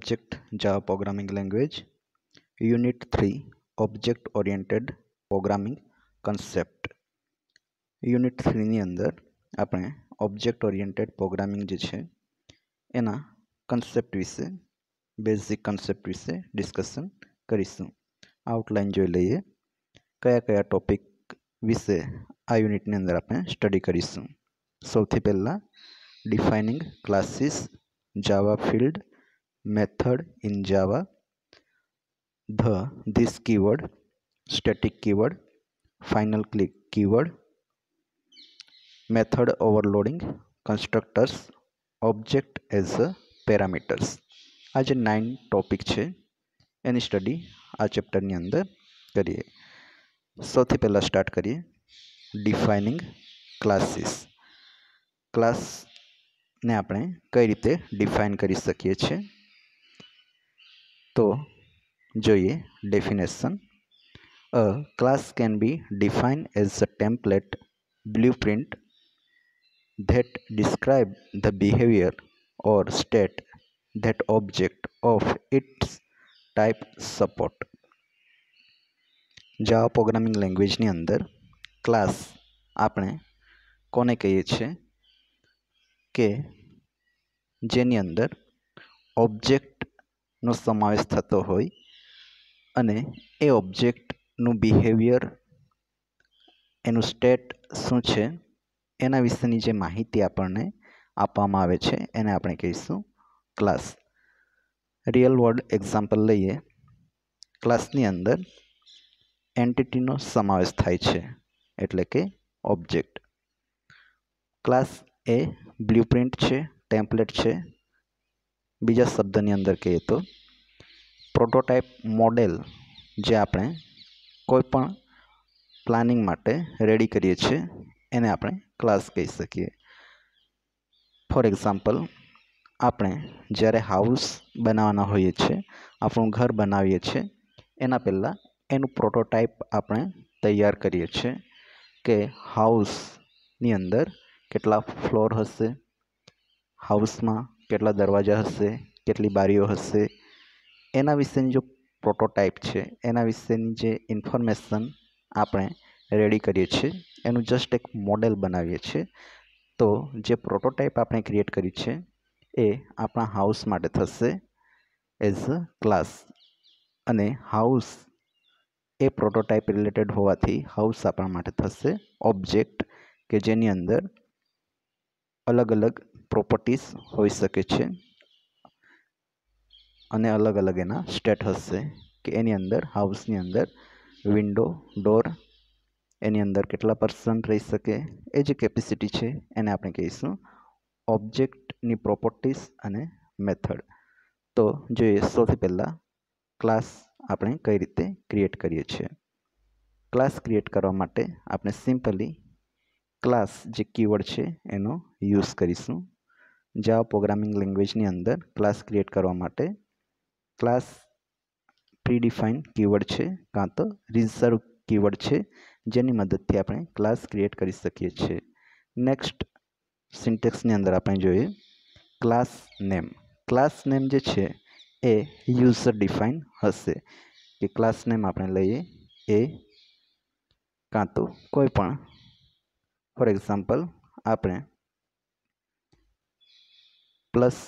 Subject Java Programming Language Unit 3 Object Oriented Programming Concept unit થ્રીની અંદર આપણે object oriented programming જે છે એના કન્સેપ્ટ વિશે બેઝિક કન્સેપ્ટ વિશે ડિસ્કશન કરીશું આઉટલાઇન જોઈ લઈએ કયા કયા ટોપિક વિશે આ યુનિટની અંદર આપણે સ્ટડી કરીશું સૌથી પહેલાં defining classes Java field method in Java, the this keyword, static keyword, final click keyword, method overloading, constructors, object as a parameters. આ જે નાઇન ટોપિક છે એની સ્ટડી આ ચેપ્ટરની અંદર કરીએ સૌથી પહેલાં સ્ટાર્ટ કરીએ ડિફાઇનિંગ ક્લાસીસ ક્લાસને આપણે કઈ રીતે ડિફાઇન કરી શકીએ છીએ તો જોઈએ definition a class can be define as a template blueprint that describe the behaviour or state that object of its type support Java programming લેંગ્વેજની અંદર ક્લાસ આપણે કોને કહીએ છીએ કે જેની અંદર ઓબ્જેક્ટ નો સમાવેશ થતો હોય અને એ ઓબ્જેક્ટનું બિહેવિયર એનું સ્ટેટ શું છે એના વિશેની જે માહિતી આપણને આપવામાં આવે છે એને આપણે કહીશું ક્લાસ રિયલ વર્લ્ડ એક્ઝામ્પલ લઈએ ક્લાસની અંદર એન્ટિટીનો સમાવેશ થાય છે એટલે કે ઓબ્જેક્ટ ક્લાસ એ બ્લ્યુપ્રિન્ટ છે ટેમ્પલેટ છે બીજા શબ્દની અંદર કહીએ તો પ્રોટોટાઇપ મોડેલ જે આપણે કોઈપણ પ્લાનિંગ માટે રેડી કરીએ છીએ એને આપણે ક્લાસ કહી શકીએ ફોર એક્ઝામ્પલ આપણે જ્યારે હાઉસ બનાવવાના હોઈએ છીએ આપણું ઘર બનાવીએ છીએ એના પહેલાં એનું પ્રોટોટાઇપ આપણે તૈયાર કરીએ છીએ કે હાઉસની અંદર કેટલા ફ્લોર હશે હાઉસમાં કેટલા દરવાજા હશે કેટલી બારીઓ હશે એના વિશેની જો પ્રોટોટાઈપ છે એના વિશેની જે ઇન્ફોર્મેશન આપણે રેડી કરીએ છીએ એનું જસ્ટ એક મોડેલ બનાવીએ છીએ તો જે પ્રોટોટાઈપ આપણે ક્રિએટ કરી છે એ આપણા હાઉસ માટે થશે એઝ અ ક્લાસ અને હાઉસ એ પ્રોટોટાઈપ રિલેટેડ હોવાથી હાઉસ આપણા માટે થશે ઓબ્જેક્ટ કે જેની અંદર અલગ અલગ પ્રોપર્ટીઝ હોઈ શકે છે અને અલગ અલગ એના સ્ટેટ હશે કે એની અંદર હાઉસની અંદર વિન્ડો ડોર એની અંદર કેટલા પર્સન રહી શકે એ જે કેપેસિટી છે એને આપણે કહીશું ઓબ્જેક્ટની પ્રોપર્ટીસ અને મેથડ તો જોઈએ સૌથી પહેલાં ક્લાસ આપણે કઈ રીતે ક્રિએટ કરીએ છીએ ક્લાસ ક્રિએટ કરવા માટે આપણે સિમ્પલી ક્લાસ જે કીવર્ડ છે એનો યુઝ કરીશું જાવા પ્રોગ્રામિંગ લેંગ્વેજની અંદર ક્લાસ ક્રિએટ કરવા માટે ક્લાસ પ્રીડિફાઇન કીવર્ડ છે કાં તો રિઝર્વ કીવર્ડ છે જેની મદદથી આપણે ક્લાસ ક્રિએટ કરી શકીએ છીએ નેક્સ્ટ સિન્ટેક્સની અંદર આપણે જોઈએ ક્લાસ નેમ ક્લાસ નેમ જે છે એ યુઝર ડિફાઇન હશે કે ક્લાસ નેમ આપણે લઈએ એ કાં તો કોઈ પણ ફોર એક્ઝામ્પલ આપણે પ્લસ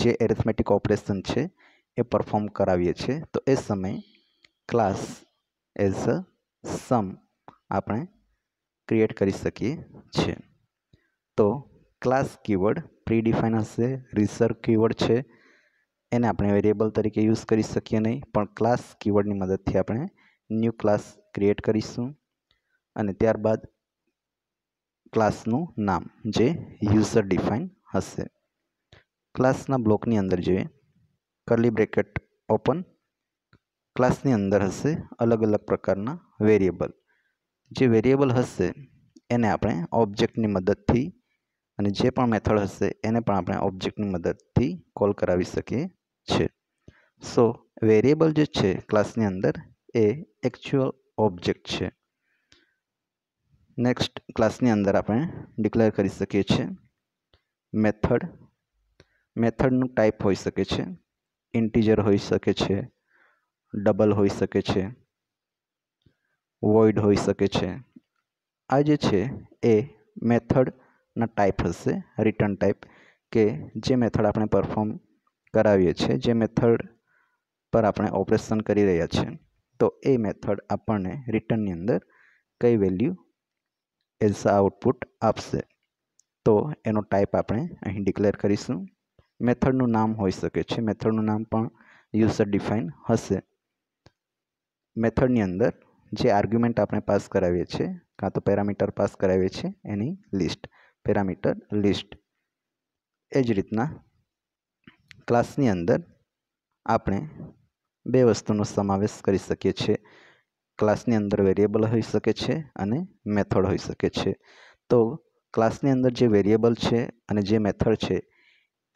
જે એરિથમેટિક ઓપરેશન છે એ પરફોર્મ કરાવીએ છીએ તો એ સમયે ક્લાસ એઝ અ સમ આપણે ક્રિએટ કરી શકીએ છીએ તો ક્લાસ કીવર્ડ પ્રીડિફાઇન હશે રિઝર્વ કીવર્ડ છે એને આપણે વેરિયેબલ તરીકે યુઝ કરી શકીએ નહીં પણ ક્લાસ કીવર્ડની મદદથી આપણે ન્યૂ ક્લાસ ક્રિએટ કરીશું અને ત્યારબાદ ક્લાસનું નામ જે યુઝર ડિફાઇન હશે ક્લાસના બ્લોકની અંદર જોઈએ કરલી બ્રેકેટ ઓપન ક્લાસની અંદર હશે અલગ અલગ પ્રકારના વેરિયેબલ જે વેરિયેબલ હશે એને આપણે ઓબ્જેક્ટની મદદથી અને જે પણ મેથડ હશે એને પણ આપણે ઓબ્જેક્ટની મદદથી કોલ કરાવી શકીએ છીએ સો વેરિયેબલ જે છે ક્લાસની અંદર એ એકચ્યુઅલ ઓબ્જેક્ટ છે નેક્સ્ટ ક્લાસની અંદર આપણે ડિક્લેર કરી શકીએ છીએ મેથડ મેથડનું ટાઈપ હોઈ શકે છે ઇન્ટીજર હોઈ શકે છે ડબલ હોઈ શકે છે વોઇડ હોઈ શકે છે આ જે છે એ મેથડના ટાઈપ હશે રિટર્ન ટાઈપ કે જે મેથડ આપણે પરફોર્મ કરાવીએ છીએ જે મેથડ પર આપણે ઓપરેશન કરી રહ્યા છીએ તો એ મેથડ આપણને રિટર્નની અંદર કઈ વેલ્યુ એઝ આઉટપુટ આપશે તો એનો ટાઈપ આપણે અહીં ડિક્લેર કરીશું મેથડનું નામ હોઈ શકે છે મેથડનું નામ પણ યુઝર ડિફાઇન હશે મેથડની અંદર જે આર્ગ્યુમેન્ટ આપણે પાસ કરાવીએ છીએ કાં તો પેરામીટર પાસ કરાવીએ છીએ એની લિસ્ટ પેરામીટર લિસ્ટ એ જ રીતના ક્લાસની અંદર આપણે બે વસ્તુનો સમાવેશ કરી શકીએ છીએ ક્લાસની અંદર વેરિયેબલ હોઈ શકે છે અને મેથડ હોઈ શકે છે તો ક્લાસની અંદર જે વેરિયેબલ છે અને જે મેથડ છે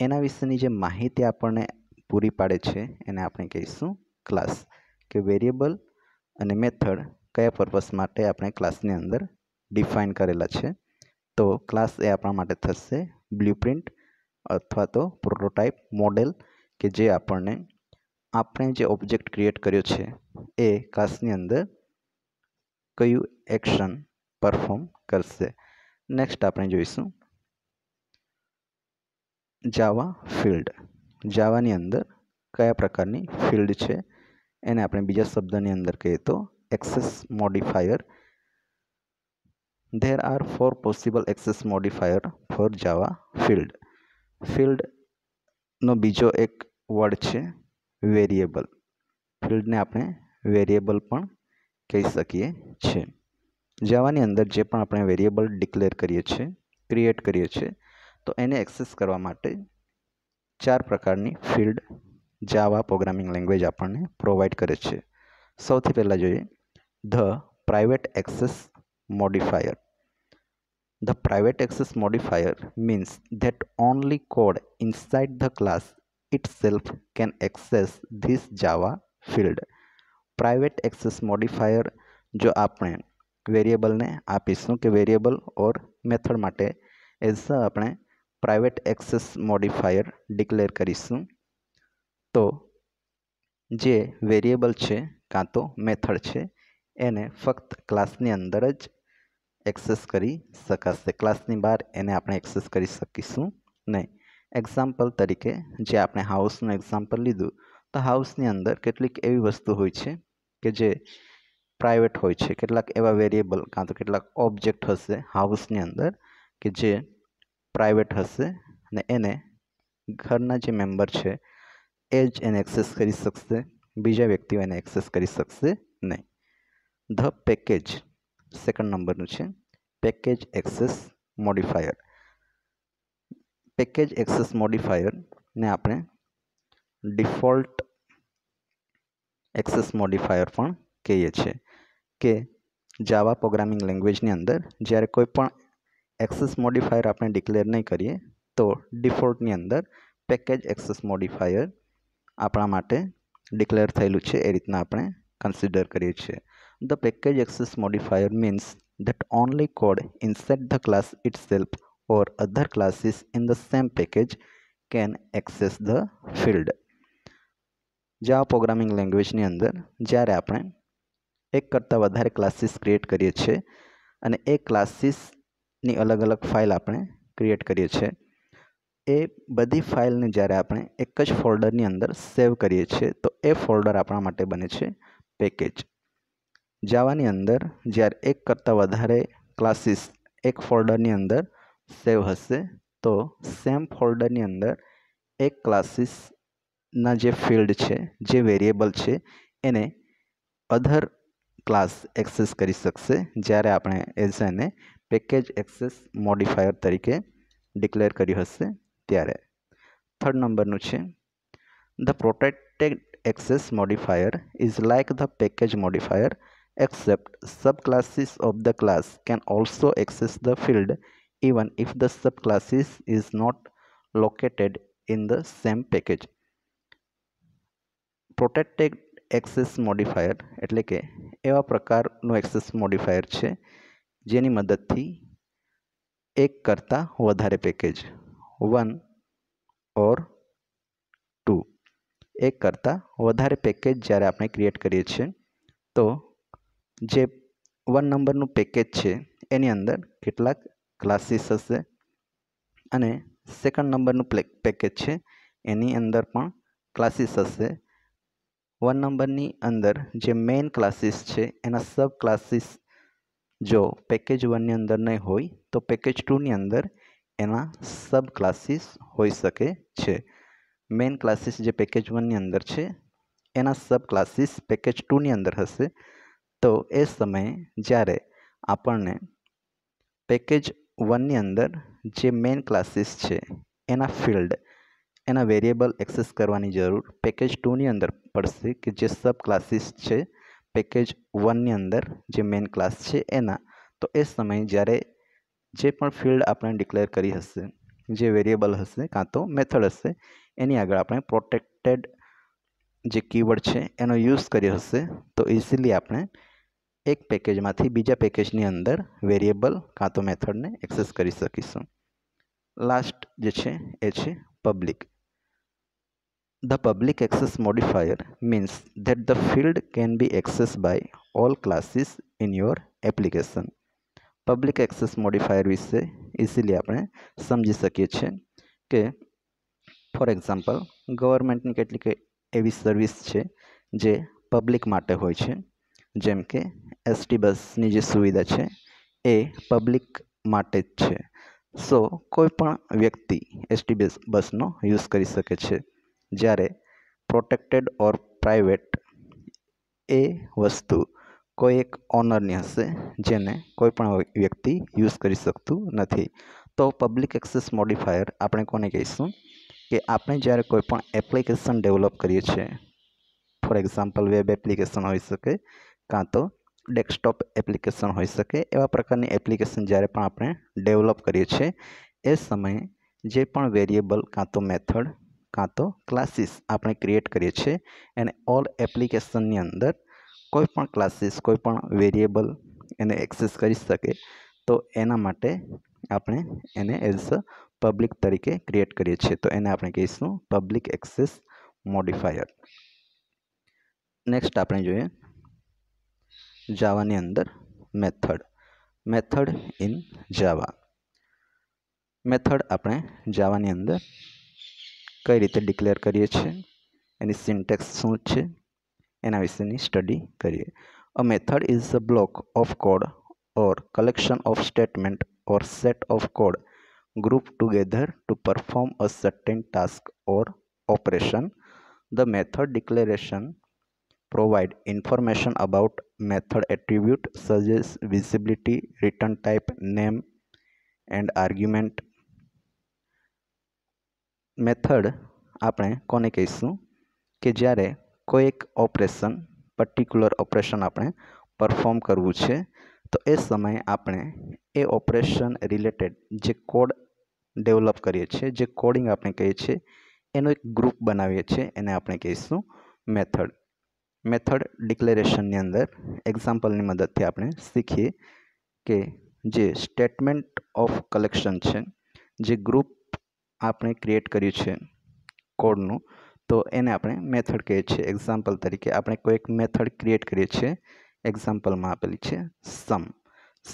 એના વિશેની જે માહિતી આપણને પૂરી પાડે છે એને આપણે કહીશું ક્લાસ કે વેરિયેબલ અને મેથડ કયા પર્પસ માટે આપણે ક્લાસની અંદર ડિફાઇન કરેલા છે તો ક્લાસ એ આપણા માટે થશે બ્લુપ્રિન્ટ અથવા તો પ્રોટોટાઇપ મોડેલ કે જે આપણને આપણે જે ઓબ્જેક્ટ ક્રિએટ કર્યો છે એ ક્લાસની અંદર કયું એક્શન પરફોર્મ કરશે નેક્સ્ટ આપણે જોઈશું Java field Java ની અંદર કયા પ્રકારની ફિલ્ડ છે એને આપણે બીજા શબ્દની અંદર કહે તો access modifier there are four possible access modifier for java field field નો બીજો એક શબ્દ છે વેરીએબલ ફિલ્ડને આપણે વેરીએબલ પણ કહી સકીએ છીએ જાવાની અંદર જે પણ આપણે વેરિયેબલ ડિક્લેર કરીએ છીએ ક્રિએટ કરીએ છીએ તો એને એક્સેસ કરવા માટે ચાર પ્રકારની ફિલ્ડ જાવા પ્રોગ્રામિંગ લેંગ્વેજ આપણને પ્રોવાઈડ કરે છે સૌથી પહેલાં જોઈએ the private access modifier the private access modifier means that only code inside the class itself can access this Java field private access modifier જો આપણે વેરિયેબલને આપીશું કે વેરિયેબલ ઓર મેથડ માટે એઝ અ આપણે પ્રાઇવેટ એક્સેસ મોડિફાયર ડિક્લેર કરીશું તો જે વેરિયેબલ છે કાં તો મેથડ છે એને ફક્ત ક્લાસની અંદર જ એક્સેસ કરી શકાશે ક્લાસની બહાર એને આપણે એક્સેસ કરી શકીશું નહીં એક્ઝામ્પલ તરીકે જે આપણે હાઉસનું એક્ઝામ્પલ લીધું તો હાઉસની અંદર કેટલીક એવી વસ્તુ હોય છે કે જે પ્રાઇવેટ હોય છે કેટલાક એવા વેરિયેબલ કાં તો કેટલાક ઓબ્જેક્ટ હશે હાઉસની અંદર કે જે પ્રાઇવેટ હશે અને એને ઘરના જે મેમ્બર છે એ જ એને એક્સેસ કરી શકશે બીજા વ્યક્તિઓ એને એક્સેસ કરી શકશે નહીં ધ પેકેજ સેકન્ડ નંબરનું છે package access modifier package access મોડિફાયરને આપણે ડિફોલ્ટ એક્સેસ મોડિફાયર પણ કહીએ છીએ કે જાવા પ્રોગ્રામિંગ લેંગ્વેજની અંદર જ્યારે કોઈ પણ એક્સેસ મોડિફાયર આપણે ડિક્લેર નહીં કરીએ તો ડિફોલ્ટની અંદર પેકેજ એક્સેસ મોડિફાયર આપણા માટે ડિક્લેર થયેલું છે એ રીતના આપણે કન્સિડર કરીએ છીએ the package access modifier means only code inside the class itself or other classes in the same package can access the field Java programming લેંગ્વેજની અંદર જ્યારે આપણે એક કરતાં વધારે ક્લાસીસ ક્રિએટ કરીએ છીએ અને એ ક્લાસીસની અલગ અલગ ફાઇલ આપણે ક્રિએટ કરીએ છીએ એ બધી ફાઇલને જ્યારે આપણે એક જ ફોલ્ડરની અંદર સેવ કરીએ છીએ તો એ ફોલ્ડર આપણા માટે બને છે પેકેજ જાવાની અંદર જ્યારે એક કરતાં વધારે ક્લાસીસ એક ફોલ્ડરની અંદર સેવ હશે તો સેમ ફોલ્ડરની અંદર એક ક્લાસીસના જે ફિલ્ડ છે જે વેરિએબલ છે એને અધર क्लास एक्सेस कर सकते जयरे अपने एज ने पेकेज एक्सेस मॉडिफायर तरीके डिक्लेर कर third number the protected access modifier is like the package modifier except subclasses of the class can also access the field even if the subclasses is not located in the same package protected access modifier એટલે કે એવા પ્રકારનું access modifier છે જેની મદદથી એક કરતાં વધારે પેકેજ વન ઓર ટુ એક કરતાં વધારે પેકેજ જ્યારે આપણે ક્રિએટ કરીએ છીએ તો જે વન નંબરનું પેકેજ છે એની અંદર કેટલાક ક્લાસીસ હશે અને સેકન્ડ નંબરનું પેકેજ છે એની અંદર પણ ક્લાસીસ હશે વન નંબરની અંદર જે મેઇન ક્લાસીસ છે એના સબ ક્લાસીસ જો પેકેજ વનની અંદર નહીં હોય તો પેકેજ ટુની અંદર એના સબ ક્લાસીસ હોઈ શકે છે મેઇન ક્લાસીસ જે પેકેજ વનની અંદર છે એના સબ ક્લાસીસ પેકેજ ટુની અંદર હશે તો એ સમયે જ્યારે આપણને પેકેજ વનની અંદર જે મેઇન ક્લાસીસ છે એના ફિલ્ડ એના વેરિયેબલ એક્સેસ કરવાની જરૂર પેકેજ ટુની અંદર પડશે કે જે સબ ક્લાસીસ છે પેકેજ વનની અંદર જે મેઇન ક્લાસ છે એના તો એ સમયે જ્યારે જે પણ ફિલ્ડ આપણે ડિક્લેર કરી હશે જે વેરિયેબલ હશે કાં તો મેથડ હશે એની આગળ આપણે પ્રોટેક્ટેડ જે કીવર્ડ છે એનો યુઝ કર્યો હશે તો ઇઝીલી આપણે એક પેકેજમાંથી બીજા પેકેજની અંદર વેરિયેબલ કાં તો મેથડને એક્સેસ કરી શકીશું લાસ્ટ જે છે એ છે public The public access modifier means that the field can be accessed by all classes in your application. Public access modifier વિશે ઇઝીલી આપણે સમજી શકીએ છીએ કે ફોર એક્ઝામ્પલ ગવર્મેન્ટની કેટલીક એવી સર્વિસ છે જે પબ્લિક માટે હોય છે જેમ કે એસટી બસની જે સુવિધા છે એ પબ્લિક માટે જ છે સો કોઈ પણ વ્યક્તિ એસટી બસનો યુઝ કરી શકે છે જ્યારે પ્રોટેક્ટેડ ઓર પ્રાઇવેટ એ વસ્તુ કોઈ એક ઓનરની હશે જેને કોઈ પણ વ્યક્તિ યુઝ કરી શકતું નથી તો પબ્લિક એક્સેસ મોડિફાયર આપણે કોને કહીશું કે આપણે જ્યારે કોઈ પણ એપ્લિકેશન ડેવલપ કરીએ છીએ ફોર એક્ઝામ્પલ વેબ એપ્લિકેશન હોઈ શકે કાં તો ડેસ્કટોપ એપ્લિકેશન હોઈ શકે એવા પ્રકારની એપ્લિકેશન જ્યારે પણ આપણે ડેવલપ કરીએ છીએ એ સમયે જે પણ વેરિએબલ કાં તો મેથડ કાં તો ક્લાસીસ આપણે ક્રિએટ કરીએ છીએ એને ઓલ એપ્લિકેશનની અંદર કોઈ પણ ક્લાસીસ કોઈપણ વેરિએબલ એને એક્સેસ કરી શકે તો એના માટે આપણે એને એઝ અ પબ્લિક તરીકે ક્રિએટ કરીએ છીએ તો એને આપણે કહીશું પબ્લિક એક્સેસ મોડિફાયર નેક્સ્ટ આપણે જોઈએ જાવાની અંદર method method in Java method આપણે જાવાની અંદર કઈ રીતે ડિક્લેર કરીએ છીએ એની સિન્ટેક્સ શું છે એના વિશેની સ્ટડી કરીએ a method is a block of code or collection of statement or set of code group together to perform a certain task or operation. The method declaration provide information about method attribute such as visibility, return type, name and argument method આપણે કોને કહીશું કે જ્યારે કોઈ એક operation particular operation આપણે perform કરવું છે તો એ સમયે આપણે એ ઓપરેશન રિલેટેડ જે કોડ ડેવલપ કરીએ છીએ જે કોડિંગ આપણે કહીએ છીએ એનો એક ગ્રુપ બનાવીએ છીએ એને આપણે કહીશું મેથડ મેથડ ડિક્લેરેશનની અંદર એક્ઝામ્પલની મદદથી આપણે શીખીએ કે જે સ્ટેટમેન્ટ ઓફ કલેક્શન છે જે ગ્રુપ આપણે ક્રિએટ કર્યું છે કોડનું તો એને આપણે મેથડ કહીએ છીએ એક્ઝામ્પલ તરીકે આપણે કોઈક મેથડ ક્રિએટ કરીએ છીએ એક્ઝામ્પલમાં આપેલી છે સમ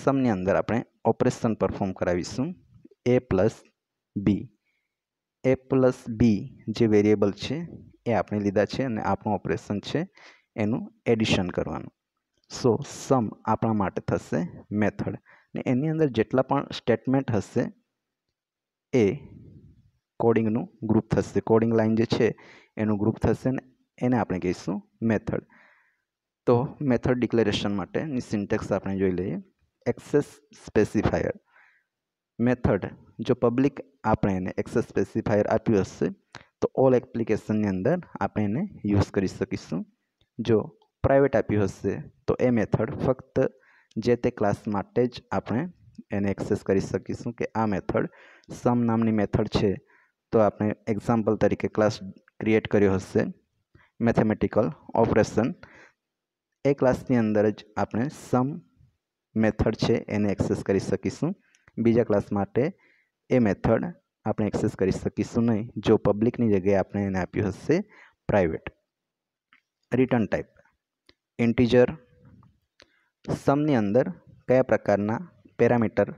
સમની અંદર આપણે ઓપરેશન પરફોર્મ કરાવીશું A plus B A plus બી જે વેરિયેબલ છે એ આપણે લીધા છે અને આપણું ઓપરેશન છે એનું એડિશન કરવાનું સો સમ આપણા માટે થશે મેથડ ને એની અંદર જેટલા પણ સ્ટેટમેન્ટ હશે એ કોડિંગનું ગ્રુપ થશે કોડિંગ લાઇન જે છે એનું ગ્રુપ થશે ને એને આપણે કહીશું મેથડ તો મેથડ ડિક્લેરેશન માટેની સિન્ટેક્સ આપણે જોઈ લઈએ એક્સેસ સ્પેસિફાયર મેથડ જો પબ્લિક આપણે એને એક્સેસ સ્પેસિફાયર આપ્યું હશે તો ઓલ એપ્લિકેશનની અંદર આપણે એને યુઝ કરી શકીશું જો પ્રાઇવેટ આપ્યું હશે તો એ મેથડ ફક્ત જે તે ક્લાસ માટે જ આપણે એને એક્સેસ કરી શકીશું કે આ મેથડ સમ નામની મેથડ છે તો આપણે એક્ઝામ્પલ તરીકે ક્લાસ ક્રિએટ કર્યો હશે મેથેમેટિકલ ઓપરેશન એ ક્લાસની અંદર જ આપણે સમ મેથડ છે એને એક્સેસ કરી શકીશું બીજા ક્લાસ માટે એ મેથડ આપણે એક્સેસ કરી શકીશું નહીં જો પબ્લિકની જગ્યાએ આપણે એને આપ્યું હશે પ્રાઇવેટ રિટર્ન ટાઈપ ઇન્ટીજર સમની અંદર કયા પ્રકારના પેરામીટર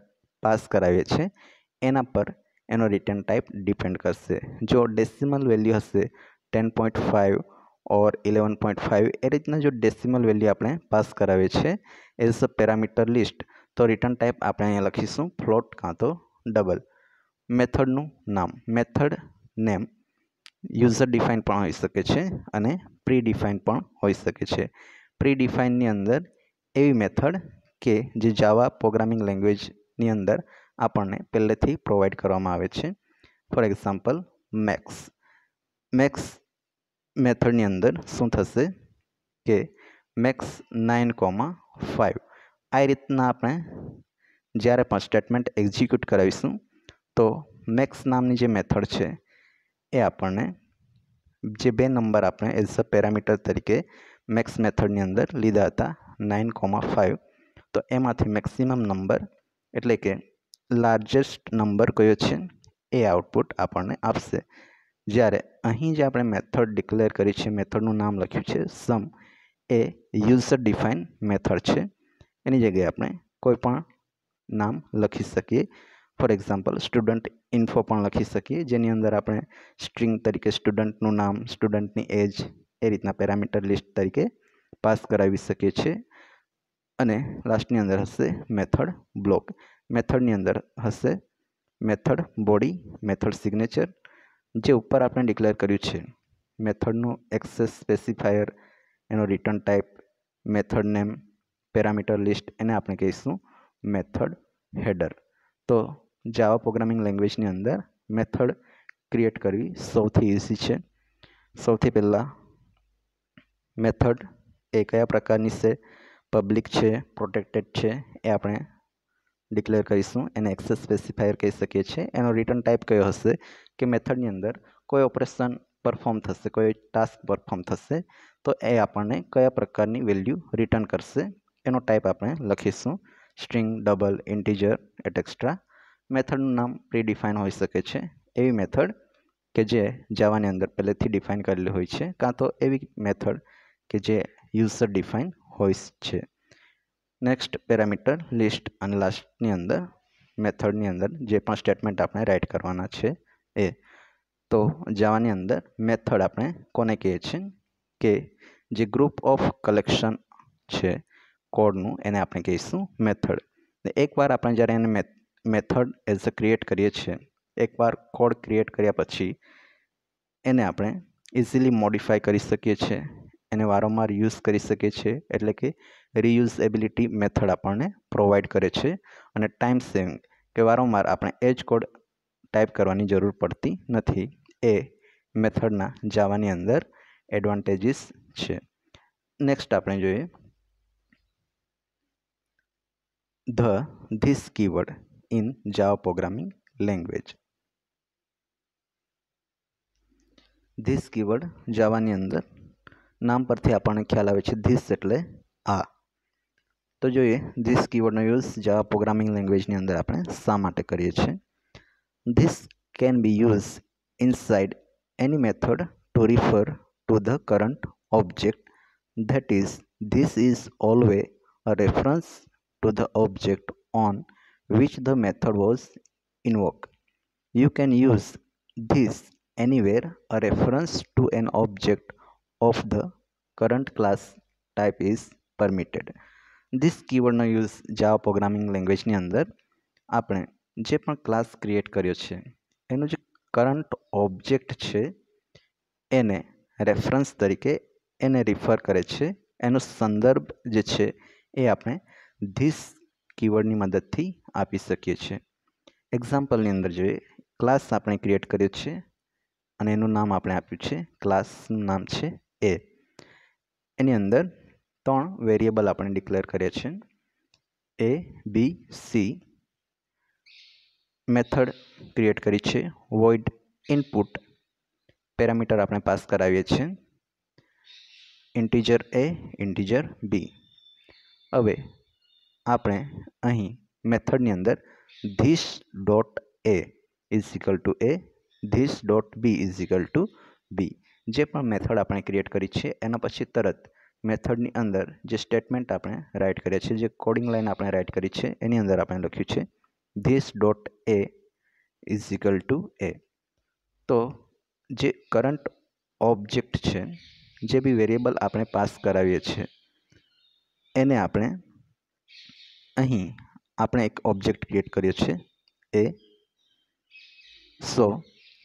પાસ કરાવીએ છે એના પર એનો રિટર્ન ટાઈપ ડિપેન્ડ કરશે જો ડેસિમલ વેલ્યુ હશે ten point five or eleven point five એ રીતના જો ડેસિમલ વેલ્યુ આપણે પાસ કરાવે છે એઝ અ પેરામીટર લિસ્ટ તો રિટર્ન ટાઈપ આપણે અહીંયા લખીશું ફ્લોટ કાં તો ડબલ મેથડનું નામ મેથડ નેમ યુઝર ડિફાઇન પણ હોઈ શકે છે અને પ્રી ડિફાઇન પણ હોઈ શકે છે પ્રી ડિફાઇનની અંદર એવી મેથડ કે જે જાવા પ્રોગ્રામિંગ લેંગ્વેજની અંદર આપણને પહેલેથી પ્રોવાઈડ કરવામાં આવે છે ફોર એક્ઝામ્પલ મેક્સ મેક્સ મેથડની અંદર શું થશે કે મેક્સ નાઇન કોમા ફાઇવ આ રીતના આપણે જ્યારે પણ સ્ટેટમેન્ટ એક્ઝિક્યુટ કરાવીશું તો મેક્સ નામની જે મેથડ છે એ આપણને જે બે નંબર આપણે એઝ અ પેરામીટર તરીકે મેક્સ મેથડની અંદર લીધા હતા નાઇન કોમા ફાઇવ તો એમાંથી મેક્સિમમ નંબર એટલે કે લાર્જેસ્ટ નંબર કયો છે એ આઉટપુટ આપણને આપશે જ્યારે અહીં જે આપણે મેથડ ડિક્લેર કરી છે મેથડનું નામ લખ્યું છે સમ એ યુઝર ડિફાઇન મેથડ છે એની જગ્યાએ આપણે કોઈ પણ નામ લખી શકીએ ફોર એક્ઝામ્પલ સ્ટુડન્ટ ઇન્ફો પણ લખી શકીએ જેની અંદર આપણે સ્ટ્રિંગ તરીકે સ્ટુડન્ટનું નામ સ્ટુડન્ટની એજ એ રીતના પેરામીટર લિસ્ટ તરીકે પાસ કરાવી શકીએ છીએ અને લાસ્ટની અંદર હશે મેથડ બ્લોક મેથડની અંદર હશે મેથડ બોડી મેથડ સિગ્નેચર જે ઉપર આપણે ડિક્લેર કર્યું છે મેથડનું એક્સેસ સ્પેસિફાયર એનો return type method name parameter list એને આપણે કહીશું મેથડ હેડર તો જાવા પ્રોગ્રામિંગ લેંગ્વેજની અંદર મેથડ ક્રિએટ કરવી સૌથી ઇઝી છે સૌથી પહેલાં મેથડ એ કયા પ્રકારની છે પબ્લિક છે પ્રોટેક્ટેડ છે એ આપણે ડિક્લેર કરીશું એને એક્સેસ સ્પેસિફાયર કહી શકીએ છીએ એનો રિટર્ન ટાઈપ કયો હશે કે મેથડની અંદર કોઈ ઓપરેશન પરફોર્મ થશે કોઈ ટાસ્ક પરફોર્મ થશે તો એ આપણને કયા પ્રકારની વેલ્યુ રિટર્ન કરશે એનો ટાઈપ આપણે લખીશું string double integer etcetera મેથડનું નામ પ્રીડિફાઇન હોઈ શકે છે એવી મેથડ કે જે જાવાની અંદર પહેલેથી ડિફાઇન કરેલી હોય છે કાં તો એવી મેથડ કે જે યુઝર ડિફાઇન હોય છે નેક્સ્ટ પેરામીટર લિસ્ટ અને લાસ્ટની અંદર મેથડની અંદર જે પણ સ્ટેટમેન્ટ આપણે રાઇટ કરવાના છે એ તો જવાની અંદર મેથડ આપણે કોને કહીએ છીએ કે જે ગ્રુપ ઓફ કલેક્શન છે કોડનું એને આપણે કહીશું મેથડ એકવાર આપણે જ્યારે એને મેથડ એઝ અ ક્રિએટ કરીએ છીએ એકવાર કોડ ક્રિએટ કર્યા પછી એને આપણે ઇઝીલી મોડિફાય કરી શકીએ છીએ એને વારંવાર યુઝ કરી શકીએ છીએ એટલે કે રિયુઝેબિલિટી મેથડ આપણને પ્રોવાઈડ કરે છે અને ટાઈમ સેવિંગ કે વારંવાર આપણે એજ કોડ ટાઈપ કરવાની જરૂર પડતી નથી એ મેથડના જાવાની અંદર એડવાન્ટેજીસ છે નેક્સ્ટ આપણે જોઈએ the this keyword in Java programming language this keyword જાવાની અંદર નામ પરથી આપણને ખ્યાલ આવે છે ધીસ એટલે આ તો જોઈએ ધીસ કીવર્ડનો યુઝ જાવા પ્રોગ્રામિંગ લેંગ્વેજની અંદર આપણે શા માટે કરીએ છીએ this can be use inside any method to refer to the current object that is this is always a reference to the object on which the method was invoke you can use this anywhere a reference to an object of the current class type is permitted this કીવર્ડનો use Java programming લેંગ્વેજની અંદર આપણે જે પણ class create કર્યો છે એનું જે કરંટ ઓબ્જેક્ટ છે એને રેફરન્સ તરીકે એને રિફર કરે છે એનો સંદર્ભ જે છે એ આપણે ધીસ કીવર્ડની મદદથી આપી શકીએ છીએ એક્ઝામ્પલની અંદર જોઈએ ક્લાસ આપણે ક્રિએટ કર્યો છે અને એનું નામ આપણે આપ્યું છે ક્લાસનું નામ છે એ એની અંદર ત્રણ વેરીએબલ આપણે ડીક્લર કરે છે a b c method create કરી છે વોઇડ ઇનપુટ પેરામીટર આપણે પાસ કરાવ્યા છે ઇન્ટીજર a ઇન્ટીજર b હવે આપણે અહીં મેથડ ની અંદર this.a = a this.b = b જે પર મેથડ આપણે ક્રિએટ કરી છે એના પછી તરત મેથડની અંદર જે સ્ટેટમેન્ટ આપણે રાઇટ કરીએ છીએ જે કોડિંગ લાઇન આપણે રાઇટ કરી છે એની અંદર આપણે લખ્યું છે this dot A is equal to A તો જે કરંટ ઓબ્જેક્ટ છે જે બી વેરિયેબલ આપણે પાસ કરાવીએ છીએ એને આપણે અહીં આપણે એક ઓબ્જેક્ટ ક્રિએટ કર્યો છે એ સો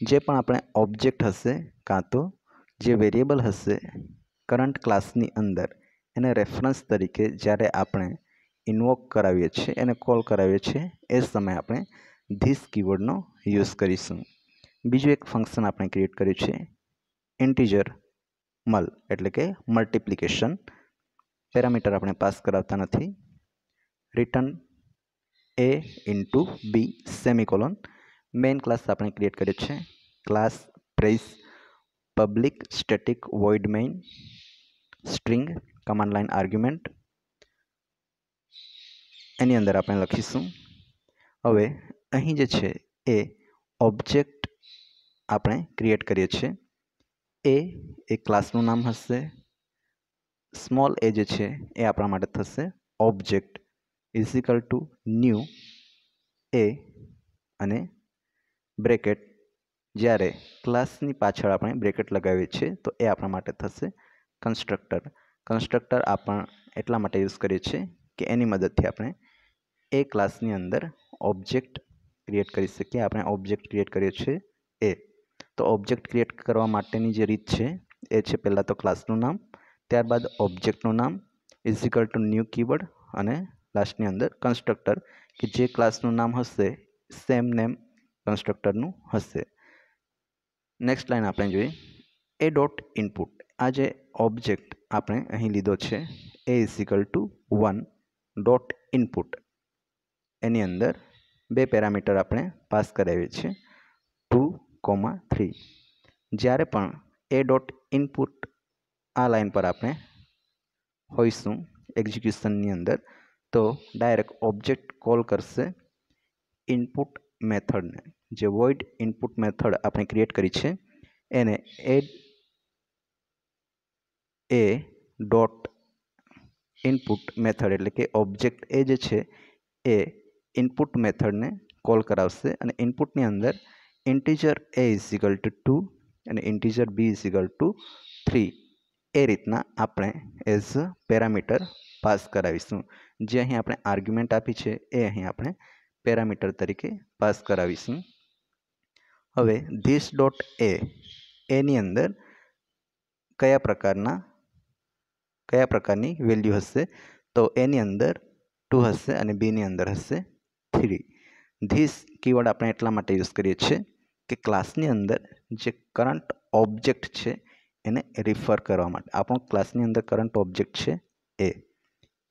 જે પણ આપણે ઓબ્જેક્ટ હશે કાં તો જે વેરિયેબલ હશે કરંટ ક્લાસની અંદર એને રેફરન્સ તરીકે જ્યારે આપણે ઇન્વોક કરાવીએ છીએ એને કોલ કરાવીએ છીએ એ સમયે આપણે ધીસ કીવર્ડનો યુઝ કરીશું બીજું એક ફંક્શન આપણે ક્રિએટ કર્યું છે ઇન્ટીજર મલ એટલે કે મલ્ટિપ્લિકેશન પેરામીટર આપણે પાસ કરાવતા નથી return A into B semicolon main class આપણે ક્રિએટ કર્યો છે class press public static void main string command line argument એની અંદર આપણે લખીશું હવે અહીં જે છે એ ઓબ્જેક્ટ આપણે ક્રિએટ કરીએ છીએ એ એ ક્લાસનું નામ હશે સ્મોલ એ જે છે એ આપણા માટે થશે object is equal to new A અને બ્રેકેટ જ્યારે ક્લાસની પાછળ આપણે બ્રેકેટ લગાવીએ છીએ તો એ આપણા માટે થશે કન્સ્ટ્રક્ટર કન્સ્ટ્રક્ટર આપણ એટલા માટે યુઝ કરીએ છીએ કે એની મદદથી આપણે એ ક્લાસની અંદર ઓબ્જેક્ટ ક્રિએટ કરી શકીએ આપણે ઓબ્જેક્ટ ક્રિએટ કર્યો છે એ તો ઓબ્જેક્ટ ક્રિએટ કરવા માટેની જે રીત છે એ છે પહેલાં તો ક્લાસનું નામ ત્યારબાદ ઓબ્જેક્ટનું નામ ઇઝ ટુ ન્યૂ કીવર્ડ અને લાસ્ટની અંદર કન્સ્ટ્રક્ટર કે જે ક્લાસનું નામ હશે સેમ નેમ કન્સ્ટ્રક્ટરનું હશે નેક્સ્ટ લાઇન આપણે જોઈએ એ ડોટ ઇનપુટ આ જે ઓબ્જેક્ટ આપણે અહીં લીધો છે a is equal to one dot input એની અંદર બે પેરામીટર આપણે પાસ કરાવીએ છીએ ટુ કોમા થ્રી જ્યારે પણ એ ડોટ ઇનપુટ આ લાઇન પર આપણે હોઈશું એક્ઝિક્યુશનની અંદર તો ડાયરેક્ટ ઓબ્જેક્ટ કોલ કરશે ઇનપુટ મેથડને જે વોઇડ ઇનપુટ મેથડ આપણે ક્રિએટ કરી છે એને એ એ ડોટ ઇનપુટ મેથડ એટલે કે ઓબ્જેક્ટ એ જે છે એ ઇનપુટ મેથડને કોલ કરાવશે અને ઇનપુટની અંદર integer a is equal to two અને integer b is equal to three એ રીતના આપણે એઝ પેરામીટર પાસ કરાવીશું જે અહીં આપણે આર્ગ્યુમેન્ટ આપી છે એ અહીં આપણે પેરામીટર તરીકે પાસ કરાવીશું હવે ધીસ ડોટ એ એની અંદર કયા પ્રકારના કયા પ્રકારની વેલ્યુ હશે તો એની અંદર ટુ હશે અને બીની અંદર હશે થ્રી ધીસ કીવર્ડ આપણે એટલા માટે યુઝ કરીએ છીએ કે ક્લાસની અંદર જે કરંટ ઓબ્જેક્ટ છે એને રિફર કરવા માટે આપણો ક્લાસની અંદર કરંટ ઓબ્જેક્ટ છે એ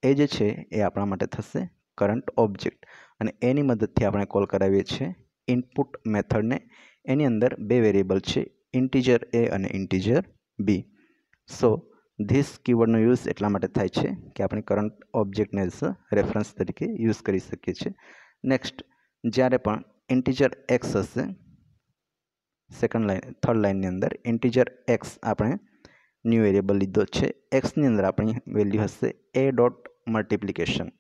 એ જે છે એ આપણા માટે થશે કરંટ ઓબ્જેક્ટ અને એની મદદથી આપણે કોલ કરાવીએ છીએ ઇનપુટ મેથડને એની અંદર બે વેરિયેબલ છે ઇન્ટીજર એ અને ઇન્ટીજર બી સો ધીસ કીવર્ડનો યુઝ એટલા માટે થાય છે કે આપણે કરંટ ઓબ્જેક્ટને એઝ રેફરન્સ તરીકે યુઝ કરી શકીએ છીએ નેક્સ્ટ જ્યારે પણ ઇન્ટીજર એક્સ હશે સેકન્ડ લાઇન થર્ડ લાઇનની અંદર ઇન્ટીજર એક્સ આપણે ન્યૂ વેરિયેબલ લીધો છે એક્સની અંદર આપણી વેલ્યુ હશે એ ડોટ મલ્ટિપ્લિકેશન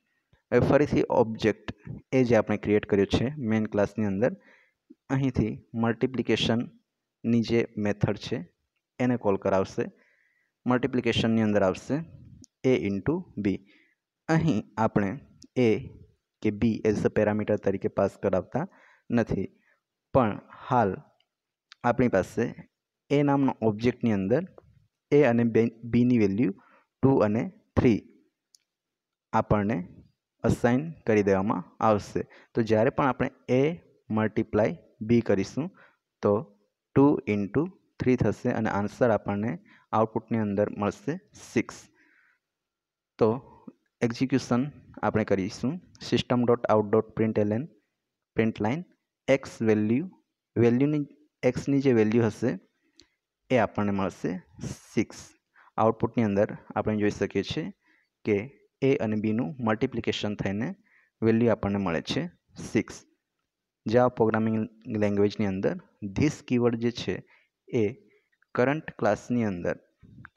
હવે ફરીથી ઓબ્જેક્ટ એ જે આપણે ક્રિએટ કર્યો છે મેઇન ક્લાસની અંદર અહીંથી મલ્ટિપ્લિકેશનની જે મેથડ છે એને કોલ કરાવશે મલ્ટિપ્લિકેશનની અંદર આવશે એ ઇન્ટુ બી અહીં આપણે એ કે બી એઝ અ પેરામીટર તરીકે પાસ કરાવતા નથી પણ હાલ આપણી પાસે એ નામનો ઓબ્જેક્ટની અંદર એ અને બીની વેલ્યુ ટુ અને થ્રી આપણને અસાઇન કરી દેવામાં આવશે તો જ્યારે પણ આપણે એ મલ્ટીપ્લાય બી કરીશું તો ટુ ઇન્ટુ થ્રી થશે અને આન્સર આપણને આઉટપુટની અંદર મળશે સિક્સ તો એક્ઝિક્યુશન આપણે કરીશું system dot out dot print println print line x value વેલ્યુની એક્સની જે વેલ્યુ હશે એ આપણને મળશે સિક્સ આઉટપુટની અંદર આપણે જોઈ શકીએ છીએ કે એ અને બીનું મલ્ટિપ્લિકેશન થઈને વેલ્યુ આપણને મળે છે સિક્સ જે આ પ્રોગ્રામિંગ લેંગ્વેજની અંદર ધીસ કીવર્ડ જે છે એ કરંટ ક્લાસની અંદર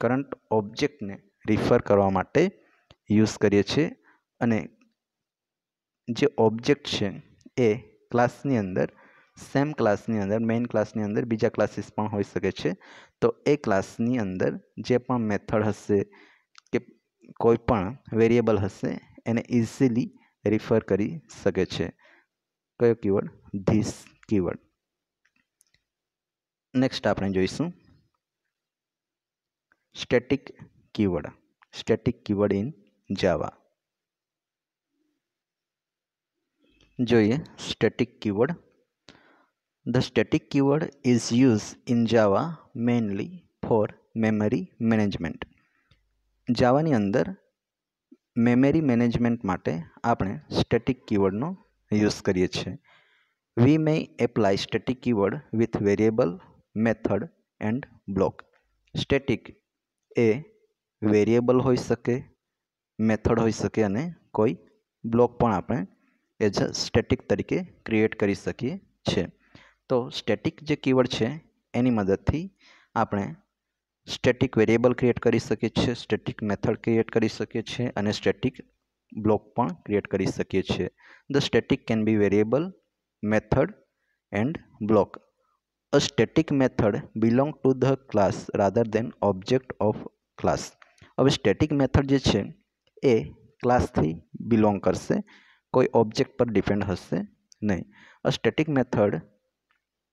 કરંટ ઓબ્જેક્ટને રિફર કરવા માટે યુઝ કરીએ છીએ અને જે ઓબ્જેક્ટ છે એ ક્લાસની અંદર સેમ ક્લાસની અંદર મેઇન ક્લાસની અંદર બીજા ક્લાસીસ પણ હોઈ શકે છે તો એ ક્લાસની અંદર જે પણ મેથડ હશે કે કોઈ પણ વેરિયેબલ હશે એને ઇઝીલી રિફર કરી શકે છે કયો કીવર્ડ ધીસ કીવર્ડ નેક્સ્ટ આપણે જોઈશું static keyword static keyword in java જોઈએ static keyword the static keyword is used in java mainly for memory management જાવાની અંદર મેમરી મેનેજમેન્ટ માટે આપણે સ્ટેટિક કીવર્ડનો યુઝ કરીએ છીએ we may apply static keyword with variable method and block static એ variable હોઈ શકે method હોઈ શકે અને કોઈ બ્લોક પણ આપણે એઝ અ સ્ટેટિક તરીકે ક્રિએટ કરી શકીએ છીએ તો સ્ટેટિક જે કીવર્ડ છે એની મદદથી આપણે સ્ટેટિક વેરિએબલ ક્રિએટ કરી શકીએ છીએ સ્ટેટિક મેથડ ક્રિએટ કરી શકીએ છીએ અને સ્ટેટિક બ્લોક પણ ક્રિએટ કરી શકીએ છીએ the static can be variable method and block a static method belong to the class rather than object of class अब स्टेटिक मेथड जो है ये क्लास थी बिलोंग कर से कोई ऑब्जेक्ट पर डिपेंड हसे नहीं a static method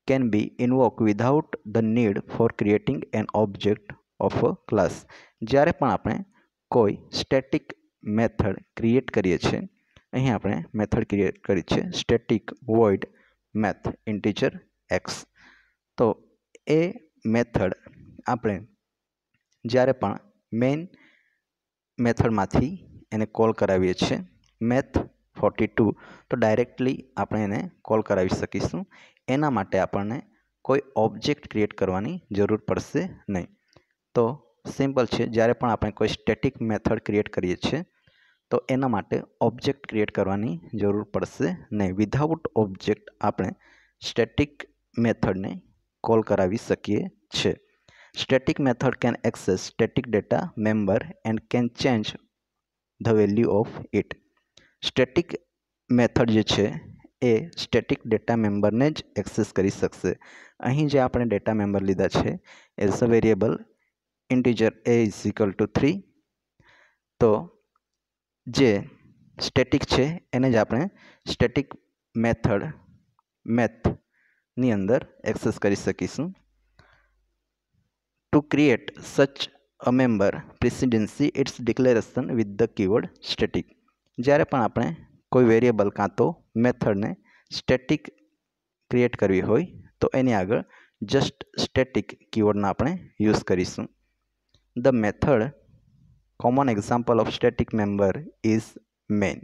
can be invoke without the need for creating an object of a class जयरेप कोई स्टेटिक मेथड क्रिएट करे अँ आप मेथड क्रिएट करी है static word math integer x તો એ મેથડ આપણે જ્યારે પણ મેઇન મેથડમાંથી એને કોલ કરાવીએ છીએ મેથ ફોર્ટી ટુ તો ડાયરેક્ટલી આપણે એને કોલ કરાવી શકીશું એના માટે આપણને કોઈ ઓબ્જેક્ટ ક્રિએટ કરવાની જરૂર પડશે નહીં તો સિમ્પલ છે જ્યારે પણ આપણે કોઈ સ્ટેટિક મેથડ ક્રિએટ કરીએ છીએ તો એના માટે ઓબ્જેક્ટ ક્રિએટ કરવાની જરૂર પડશે નહીં વિધાઉટ ઓબ્જેક્ટ આપણે સ્ટેટિક મેથડને કોલ કરાવી શકીએ છીએ static method can access static data member and can change the value of it static method જે છે એ સ્ટેટિક ડેટા મેમ્બરને જ એક્સેસ કરી શકશે અહીં જે આપણે ડેટા મેમ્બર લીધા છે as a variable integer a is equal to three તો જે સ્ટેટિક છે એને જ આપણે સ્ટેટિક મેથડ મેથ ની અંદર એક્સેસ કરી શકીશું to create such a member presidency its declaration with the keyword static જ્યારે પણ આપણે કોઈ વેરિયેબલ કાં તો મેથડને સ્ટેટિક ક્રિએટ કરવી હોય તો એની આગળ જસ્ટ સ્ટેટિક કીવર્ડનો આપણે યુઝ કરીશું the method common example of static member is main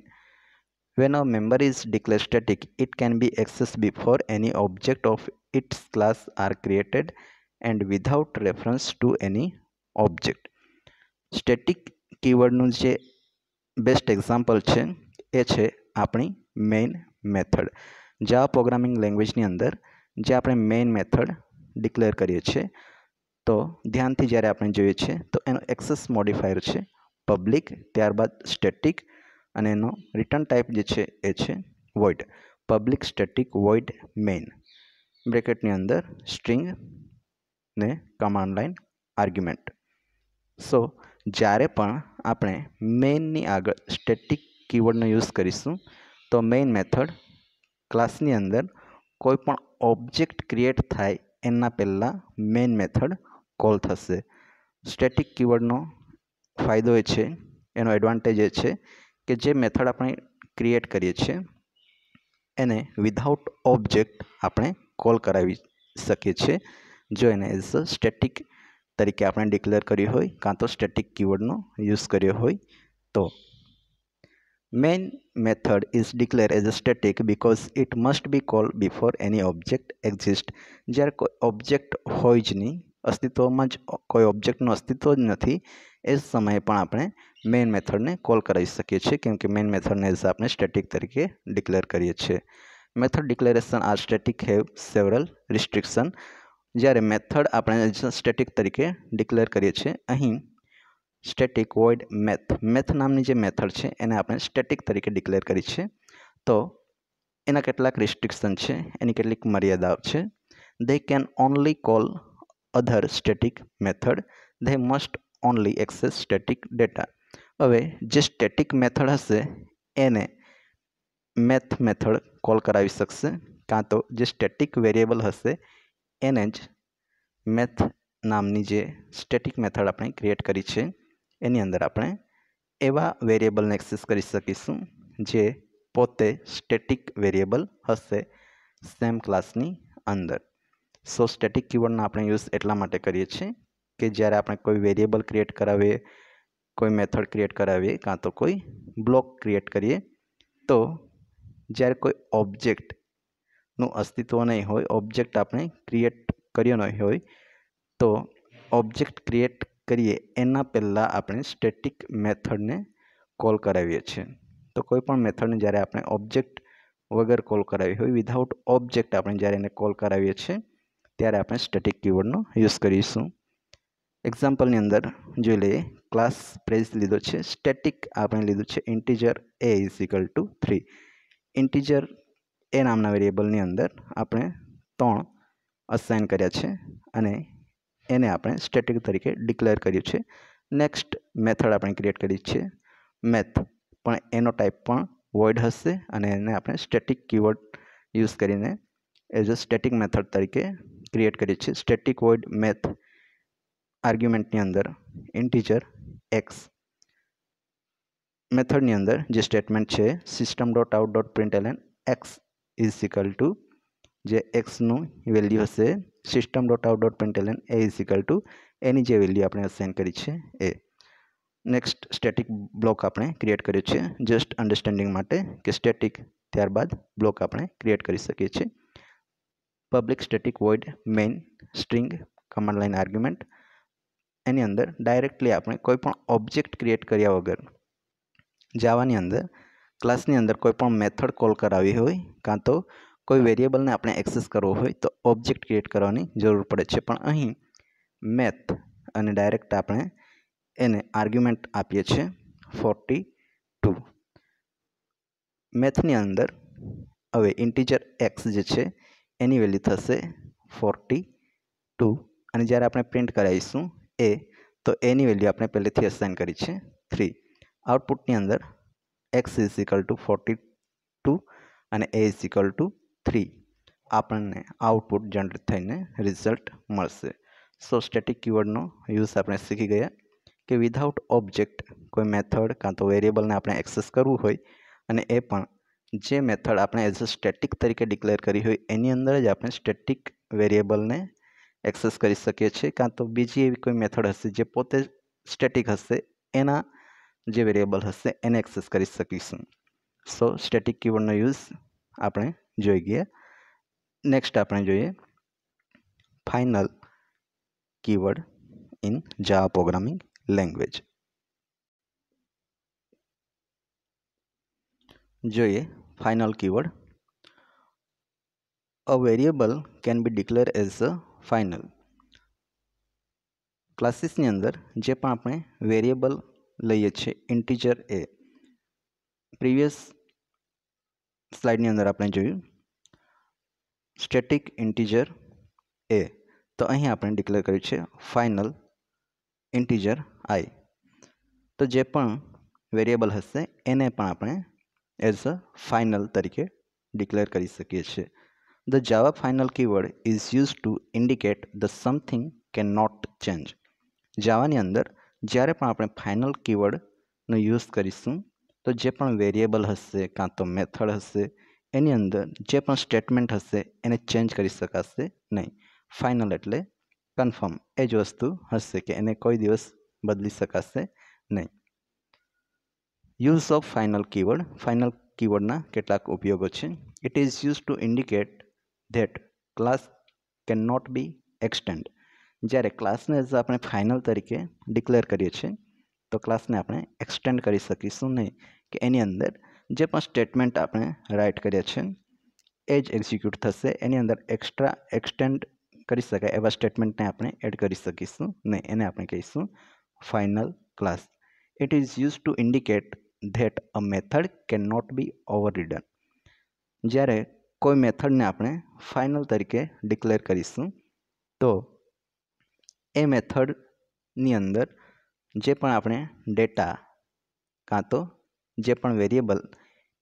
When a member is declared static, it can be accessed before any object of its class are created and without reference to any object static કીવર્ડનું જે best example છે એ છે આપણી main method જાવા programming લેંગ્વેજની અંદર જે આપણે મેઇન મેથડ ડિક્લેર કરીએ છીએ તો ધ્યાનથી જ્યારે આપણે જોઈએ છીએ તો એનો એક્સેસ મોડિફાયર છે પબ્લિક ત્યારબાદ સ્ટેટિક અને એનો રિટર્ન ટાઈપ જે છે એ છે void public static void main બ્રેકેટની અંદર સ્ટ્રિંગ ને કમાન્ડ લાઇન આર્ગ્યુમેન્ટ સો જ્યારે પણ આપણે મેઇનની આગળ સ્ટેટિક કીવર્ડનો યુઝ કરીશું તો મેઇન મેથડ ક્લાસની અંદર કોઈ પણ ઓબ્જેક્ટ ક્રિએટ થાય એના પહેલાં મેઇન મેથડ કોલ થશે સ્ટેટિક કીવર્ડનો ફાયદો એ છે એનો એડવાન્ટેજ એ છે કે જે મેથડ આપણે ક્રિએટ કરીએ છીએ એને વિધાઉટ ઓબ્જેક્ટ આપણે કોલ કરાવી શકીએ છીએ જો એને એઝ અ સ્ટેટિક તરીકે આપણે ડિક્લેર કર્યું હોય કાં તો સ્ટેટિક કીવર્ડનો યુઝ કર્યો હોય તો main method is declare as a static because it must be call before any object exist જ્યારે કોઈ ઓબ્જેક્ટ હોય જ નહીં અસ્તિત્વમાં જ કોઈ ઓબ્જેક્ટનું અસ્તિત્વ જ નથી એ જ સમયે પણ આપણે મેઇન મેથડને કોલ કરાવી શકીએ છીએ કેમકે મેઇન મેથડને જ આપણે સ્ટેટિક તરીકે ડિક્લેર કરીએ છીએ method declaration are static have several restriction જ્યારે મેથડ આપણે સ્ટેટિક તરીકે ડિક્લેર કરીએ છીએ અહીં સ્ટેટિક વોઇડ મેથ મેથ નામની જે મેથડ છે એને આપણે સ્ટેટિક તરીકે ડિક્લેર કરી છે તો એના કેટલાક રિસ્ટ્રિક્શન છે એની કેટલીક મર્યાદાઓ છે they can only call other static method they must only access static data હવે જે સ્ટેટિક મેથડ હશે એને મેથ મેથડ કોલ કરાવી શકશે કાં તો જે સ્ટેટિક વેરિએબલ હશે એને જ મેથ નામની જે સ્ટેટિક મેથડ આપણે ક્રિએટ કરી છે એની અંદર આપણે એવા વેરિએબલને એક્સેસ કરી શકીશું જે પોતે સ્ટેટિક વેરિએબલ હશે સેમ ક્લાસની અંદર સો સ્ટેટિક કીવર્ડના આપણે યુઝ એટલા માટે કરીએ છીએ કે જ્યારે આપણે કોઈ વેરિયેબલ ક્રિએટ કરાવીએ કોઈ મેથડ ક્રિએટ કરાવીએ કાં તો કોઈ બ્લોક ક્રિએટ કરીએ તો જ્યારે કોઈ ઓબ્જેક્ટનું અસ્તિત્વ નહીં હોય ઓબ્જેક્ટ આપણે ક્રિએટ કર્યો નહીં હોય તો ઓબ્જેક્ટ ક્રિએટ કરીએ એના પહેલાં આપણે સ્ટેટિક મેથડને કોલ કરાવીએ છીએ તો કોઈપણ મેથડને જ્યારે આપણે ઓબ્જેક્ટ વગર કોલ કરાવી હોય વિધાઉટ ઓબ્જેક્ટ આપણે જ્યારે એને કોલ કરાવીએ છીએ ત્યારે આપણે સ્ટેટિક કીવર્ડનો યુઝ કરીશું એક્ઝામ્પલની અંદર જોઈ લઈએ ક્લાસ પ્રેસ લીધો છે સ્ટેટિક આપણે લીધું છે integer a is equal to three integer a નામના વેરિએબલની અંદર આપણે ત્રણ અસાઇન કર્યા છે અને એને આપણે સ્ટેટિક તરીકે ડિક્લેર કર્યું છે નેક્સ્ટ મેથડ આપણે ક્રિએટ કરી છે મેથ પણ એનો ટાઈપ પણ વોઇડ હશે અને એને આપણે સ્ટેટિક કીવર્ડ યુઝ કરીને એઝ અ સ્ટેટિક મેથડ તરીકે ક્રિએટ કરીએ છીએ સ્ટેટિક વોઇડ મેથ આર્ગ્યુમેન્ટની અંદર ઇન્ટીજર એક્સ મેથડની અંદર જે સ્ટેટમેન્ટ છે system dot out dot println x is equal to જે એક્સનું વેલ્યુ હશે system dot out dot println a is equal to એની જે વેલ્યુ આપણે અસાઇન કરી છે એ નેક્સ્ટ સ્ટેટિક બ્લોક આપણે ક્રિએટ કર્યો છે જસ્ટ અન્ડરસ્ટેન્ડિંગ માટે કે સ્ટેટિક ત્યારબાદ બ્લોક આપણે ક્રિએટ કરી શકીએ છીએ public static void main string command line argument એની અંદર ડાયરેક્ટલી આપણે કોઈપણ ઓબ્જેક્ટ ક્રિએટ કર્યા વગર જાવાની અંદર ક્લાસની અંદર કોઈ પણ મેથડ કોલ કરાવી હોય કાં તો કોઈ વેરિયેબલને આપણે એક્સેસ કરવો હોય તો ઓબ્જેક્ટ ક્રિએટ કરવાની જરૂર પડે છે પણ અહીં મેથ અને ડાયરેક્ટ આપણે એને આર્ગ્યુમેન્ટ આપીએ છીએ ફોર્ટી ટુ મેથની અંદર હવે ઇન્ટીજર એક્સ જે છે એની વેલ્યુ થશે ફોર્ટી ટુ અને જ્યારે આપણે પ્રિન્ટ કરાવીશું એ તો એની વેલ્યુ આપણે પહેલેથી અસાઇન કરી છે થ્રી આઉટપુટની અંદર x is equal to forty two અને a is equal to three આપણને આઉટપુટ જનરેટ થઈને રિઝલ્ટ મળશે સો સ્ટેટિક કીવર્ડનો યુઝ આપણે શીખી ગયા કે વિધાઉટ ઓબ્જેક્ટ કોઈ મેથડ કાં તો વેરિયેબલને આપણે એક્સેસ કરવું હોય અને એ પણ જે મેથડ આપણે એઝ અ સ્ટેટિક તરીકે ડિક્લેર કરી હોય એની અંદર જ આપણે સ્ટેટિક વેરિયેબલને એક્સેસ કરી શકીએ છીએ કાં તો બીજી એવી કોઈ મેથડ હશે જે પોતે સ્ટેટિક હશે એના જે વેરિયેબલ હશે એને એક્સેસ કરી શકીશું સો સ્ટેટિક કીવર્ડનો યુઝ આપણે જોઈ ગયા નેક્સ્ટ આપણે જોઈએ final keyword in Java programming language જોઈએ final keyword a variable can be declare as a final classes ની અંદર જે પણ આપણે વેરીએબલ લઈ છે ઇન્ટીજર a પ્રીવિયસ સ્લાઇડ ની અંદર આપણે જોયું સ્ટેટિક ઇન્ટીજર a તો અહીં આપણે ડીકલેર કર્યું છે ફાઇનલ ઇન્ટીજર i તો જે પણ વેરીએબલ હશે એને પણ આપણે એઝ અ ફાઇનલ તરીકે ડીકલેર કરી સકીએ છે The Java final keyword is used to indicate the something cannot change. જાવાની અંદર જ્યારે પણ આપણે ફાઇનલ કીવર્ડનો યુઝ કરીશું તો જે પણ વેરિયેબલ હશે કાં તો મેથડ હશે એની અંદર જે પણ સ્ટેટમેન્ટ હશે એને ચેન્જ કરી શકાશે નહીં ફાઇનલ એટલે કન્ફર્મ એ જ વસ્તુ હશે કે એને કોઈ દિવસ બદલી શકાશે નહીં use of final keyword final કીવર્ડના કેટલાક ઉપયોગો છે it is use to indicate that class can not be extend જ્યારે ક્લાસને એઝ આપણે ફાઇનલ તરીકે ડિક્લેર કરીએ છીએ તો ક્લાસને આપણે એક્સટેન્ડ કરી શકીશું નહીં કે એની અંદર જે પણ સ્ટેટમેન્ટ આપણે રાઇટ કરીએ છીએ એ જ એક્ઝિક્યુટ થશે એની અંદર એક્સ્ટ્રા એક્સટેન્ડ કરી શકાય એવા સ્ટેટમેન્ટને આપણે એડ કરી શકીશું નહીં એને આપણે કહીશું final class it is use to indicate that a method can not be overridden જ્યારે કોઈ મેથડને આપણે ફાઇનલ તરીકે ડિક્લેર કરીશું તો એ મેથડની અંદર જે પણ આપણે ડેટા કાં તો જે પણ વેરિયેબલ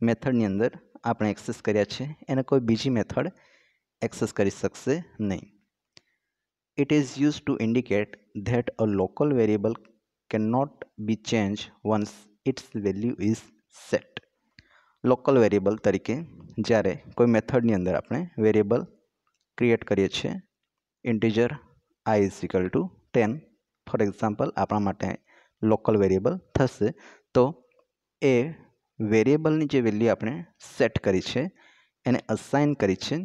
મેથડની અંદર આપણે એક્સેસ કર્યા છે એને કોઈ બીજી મેથડ એક્સેસ કરી શકશે નહીં it is use to indicate that a local variable can not be change once its value is set local variable તરીકે જ્યારે કોઈ મેથડની અંદર આપણે વેરિએબલ ક્રિએટ કરીએ છીએ integer i is equal to ten for example આપણા માટે લોકલ વેરિએબલ થશે તો એ વેરિએબલની જે વેલ્યુ આપણે સેટ કરી છે એને અસાઇન કરી છે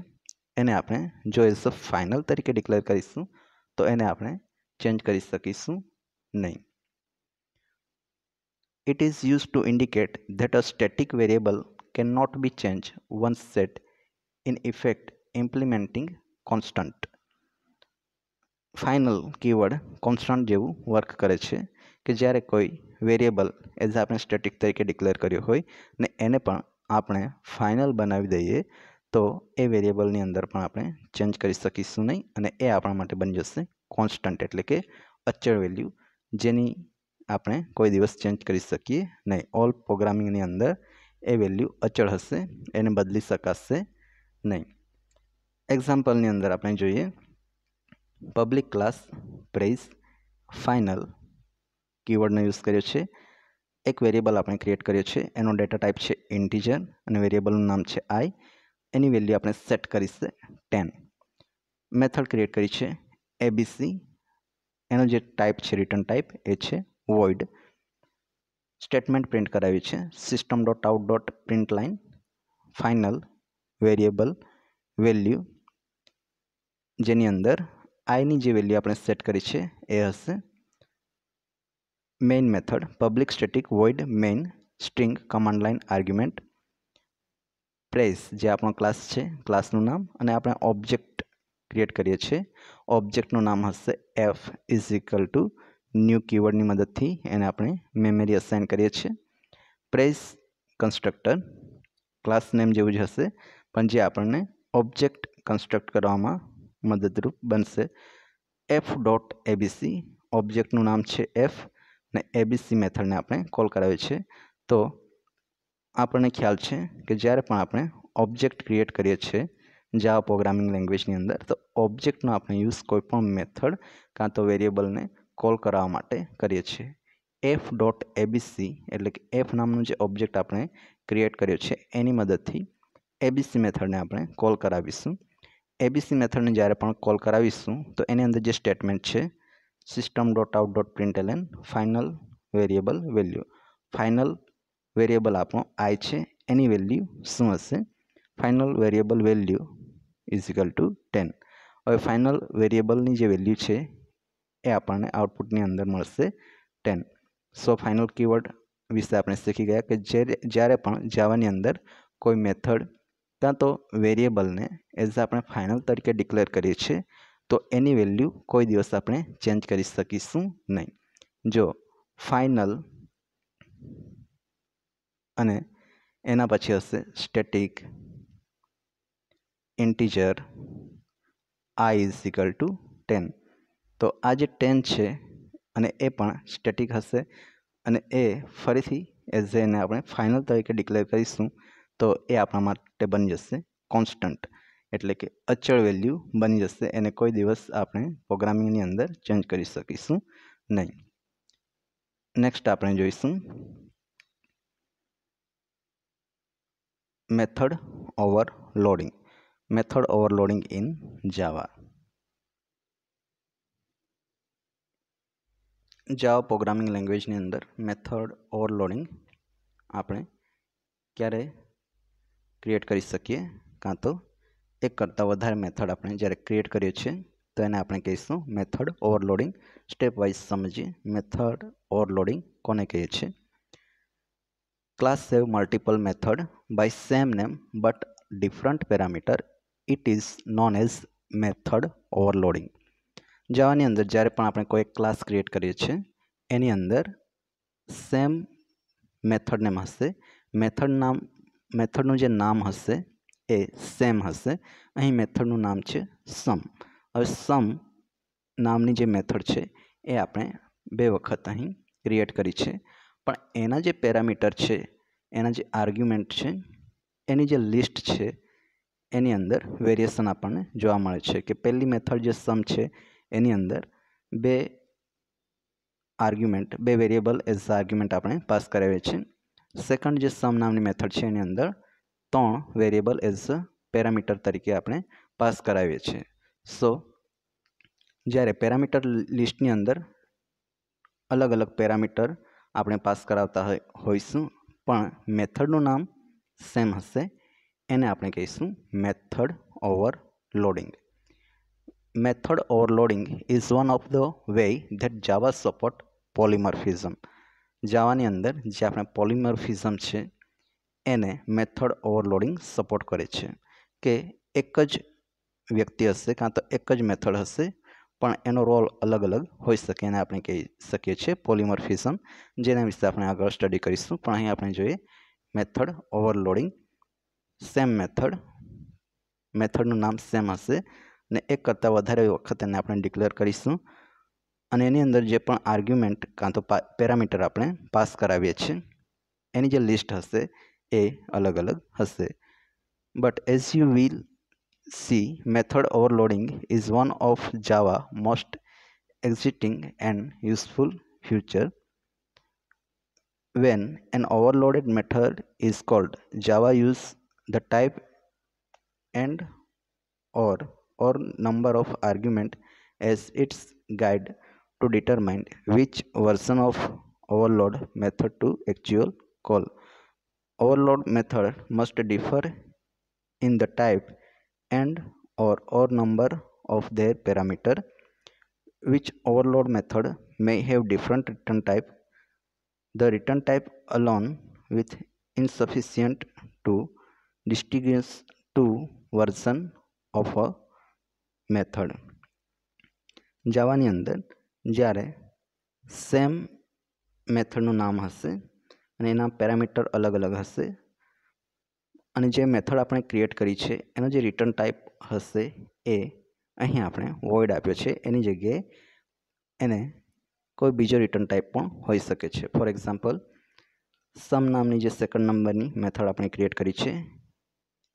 એને આપણે જો એઝ અ ફાઇનલ તરીકે ડિક્લેર કરીશું તો એને આપણે ચેન્જ કરી શકીશું નહીં It is used to indicate that a static variable cannot be changed once set, in effect implementing constant final keyword constant જેવું વર્ક કરે છે કે જ્યારે કોઈ વેરિયેબલ એઝ આપણે સ્ટેટિક તરીકે ડિક્લેર કર્યો હોય ને એને પણ આપણે ફાઇનલ બનાવી દઈએ તો એ વેરિયેબલની અંદર પણ આપણે ચેન્જ કરી શકીશું નહીં અને એ આપણા માટે બની જશે કોન્સ્ટન્ટ એટલે કે અચળ વેલ્યુ જેની આપણે કોઈ દિવસ ચેન્જ કરી શકીએ નહીં ઓલ પ્રોગ્રામિંગની અંદર એ વેલ્યુ અચળ હશે એને બદલી શકાશે નહીં એક્ઝામ્પલની અંદર આપણે જોઈએ પબ્લિક ક્લાસ પ્રેઇઝ ફાઇનલ કીવર્ડનો યુઝ કર્યો છે એક વેરિયેબલ આપણે ક્રિએટ કર્યો છે એનો ડેટા ટાઈપ છે ઇન્ટીજર અને વેરિયેબલનું નામ છે આઈ એની વેલ્યુ આપણે સેટ કરીશે ટેન મેથડ ક્રિએટ કરી છે એબીસી એનો જે ટાઈપ છે રિટર્ન ટાઈપ એ છે વોઇડ સ્ટેટમેન્ટ પ્રિન્ટ કરાવી છે system dot out dot print line final variable value જેની અંદર આઈની જે વેલ્યુ આપણે સેટ કરી છે એ હશે main method public static void main string command line argument press જે આપણો ક્લાસ છે ક્લાસનું નામ અને આપણે ઓબ્જેક્ટ ક્રિએટ કરીએ છીએ ઓબ્જેક્ટનું નામ હશે f is equal to new કીવર્ડની મદદથી એને આપણે મેમરી અસાઇન કરીએ છીએ પ્રેસ કન્સ્ટ્રક્ટર ક્લાસ નેમ જેવું જ હશે પણ જે આપણને ઓબ્જેક્ટ કન્સ્ટ્રક્ટ કરવામાં મદદરૂપ બનશે એફ ડોટ એબીસી ઓબ્જેક્ટનું નામ છે એફ ને એબીસી મેથડને આપણે કોલ કરાવીએ છીએ તો આપણને ખ્યાલ છે કે જ્યારે પણ આપણે ઓબ્જેક્ટ ક્રિએટ કરીએ છીએ જ્યાં પ્રોગ્રામિંગ લેંગ્વેજની અંદર તો ઓબ્જેક્ટનો આપણે યુઝ કોઈપણ મેથડ કાં તો વેરિયેબલને કોલ કરાવવા માટે કરીએ છીએ એફ ડોટ એબીસી એટલે કે એફ નામનું જે ઓબ્જેક્ટ આપણે ક્રિએટ કર્યો છે એની મદદથી એબીસી મેથડને આપણે કોલ કરાવીશું એબીસી મેથડને જ્યારે પણ કોલ કરાવીશું તો એની અંદર જે સ્ટેટમેન્ટ છે system dot out dot println final variable value final variable આપણો આઈ છે એની વેલ્યુ શું હશે final variable value is equal to ten હવે ફાઇનલ વેરિયેબલની જે વેલ્યુ છે એ આપણને આઉટપુટની અંદર મળશે ટેન સો ફાઇનલ કીવર્ડ વિશે આપણે શીખી ગયા કે જ્યારે પણ જાવાની અંદર કોઈ મેથડ ક્યાં તો વેરિયેબલને એઝ આપણે ફાઇનલ તરીકે ડિક્લેર કરીએ છીએ તો એની વેલ્યુ કોઈ દિવસ આપણે ચેન્જ કરી શકીશું નહીં જો ફાઇનલ અને એના પછી હશે static integer i is equal to ten તો આ જે ટેન છે અને એ પણ સ્ટેટિક હશે અને એ ફરીથી એઝ એને આપણે ફાઇનલ તરીકે ડિક્લેર કરીશું તો એ આપણા માટે બની જશે કોન્સ્ટન્ટ એટલે કે અચળ વેલ્યુ બની જશે એને કોઈ દિવસ આપણે પ્રોગ્રામિંગની અંદર ચેન્જ કરી શકીશું નહીં નેક્સ્ટ આપણે જોઈશું method overloading method overloading in Java જાઓ પ્રોગ્રામિંગ લેંગ્વેજની અંદર મેથડ ઓવરલોડિંગ આપણે ક્યારે ક્રિએટ કરી શકીએ કાં તો એક કરતાં વધારે મેથડ આપણે જ્યારે ક્રિએટ કરીએ છીએ તો એને આપણે કહીશું મેથડ ઓવરલોડિંગ સ્ટેપ વાઇઝ સમજીએ મેથડ ઓવરલોડિંગ કોને કહીએ છીએ class save multiple method by same name but different parameter it is known as method overloading જાવાની અંદર જ્યારે પણ આપણે કોઈ ક્લાસ ક્રિએટ કરીએ છીએ એની અંદર સેમ મેથડ નેમ હશે મેથડ નામ મેથડનું જે નામ હશે એ સેમ હશે અહીં મેથડનું નામ છે સમ હવે સમ નામની જે મેથડ છે એ આપણે બે વખત અહીં ક્રિએટ કરી છે પણ એના જે પેરામીટર છે એના જે આર્ગ્યુમેન્ટ છે એની જે લિસ્ટ છે એની અંદર વેરિએશન આપણને જોવા મળે છે કે પહેલી મેથડ જે સમ છે એની અંદર બે આર્ગ્યુમેન્ટ બે વેરિયેબલ એઝ આર્ગ્યુમેન્ટ આપણે પાસ કરાવીએ છીએ સેકન્ડ જે સમ નામની મેથડ છે એની અંદર ત્રણ વેરિયેબલ એઝ પેરામીટર તરીકે આપણે પાસ કરાવીએ છીએ સો જ્યારે પેરામીટર લિસ્ટની અંદર અલગ અલગ પેરામીટર આપણે પાસ કરાવતા હોય હોઈશું પણ મેથડનું નામ સેમ હશે એને આપણે કહીશું method overloading Method overloading is one of the way that Java support polymorphism. જાવાની અંદર જે આપણે પોલિમોર્ફિઝમ છે એને મેથડ ઓવરલોડિંગ સપોર્ટ કરે છે કે એક જ વ્યક્તિ હશે કાં તો એક જ મેથડ હશે પણ એનો રોલ અલગ અલગ હોઈ શકે એને આપણે કહી શકીએ છીએ પોલિમોર્ફિઝમ જેના વિશે આપણે આગળ સ્ટડી કરીશું પણ અહીં આપણે જોઈએ મેથડ ઓવરલોડિંગ સેમ મેથડ મેથડનું નામ સેમ હશે ને એક કરતાં વધારે વખત એને આપણે ડિક્લેર કરીશું અને એની અંદર જે પણ આર્ગ્યુમેન્ટ કાં તો પેરામીટર આપણે પાસ કરાવીએ છીએ એની જે લિસ્ટ હશે એ અલગ અલગ હશે but as you will see method overloading is one of Java most exciting and useful future when an overloaded method is called Java use the type and or or number of argument as its guide to determine which version of overload method to actual call. Overload method must differ in the type and or or number of their parameter which overload method may have different return type the return type alone with insufficient to distinguish two version of a method જાવાની અંદર જ્યારે same મેથડનું નામ હશે અને એના parameter અલગ અલગ હશે અને જે મેથડ આપણે ક્રિએટ કરી છે એનો જે રિટર્ન ટાઈપ હશે એ અહીં આપણે વોઇડ આપ્યો છે એની જગ્યાએ એને કોઈ બીજો રિટર્ન ટાઈપ પણ હોઈ શકે છે ફોર એક્ઝામ્પલ સમ નામની જે સેકન્ડ નંબરની મેથડ આપણે ક્રિએટ કરી છે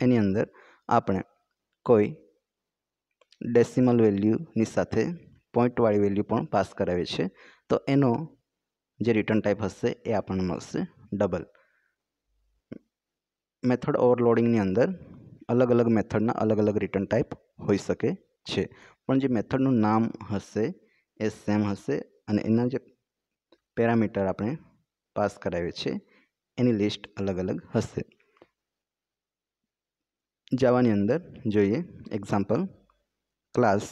એની અંદર આપણે કોઈ ડેસિમલ વેલ્યુની સાથે પોઈન્ટવાળી વેલ્યુ પણ પાસ કરાવે છે તો એનો જે રિટર્ન ટાઈપ હશે એ આપણને મળશે ડબલ મેથડ ઓવરલોડિંગની અંદર અલગ અલગ મેથડના અલગ અલગ રિટર્ન ટાઈપ હોઈ શકે છે પણ જે મેથડનું નામ હશે એ સેમ હશે અને એના જે પેરામીટર આપણે પાસ કરાવીએ છીએ એની લિસ્ટ અલગ અલગ હશે જાવાની અંદર જોઈએ example class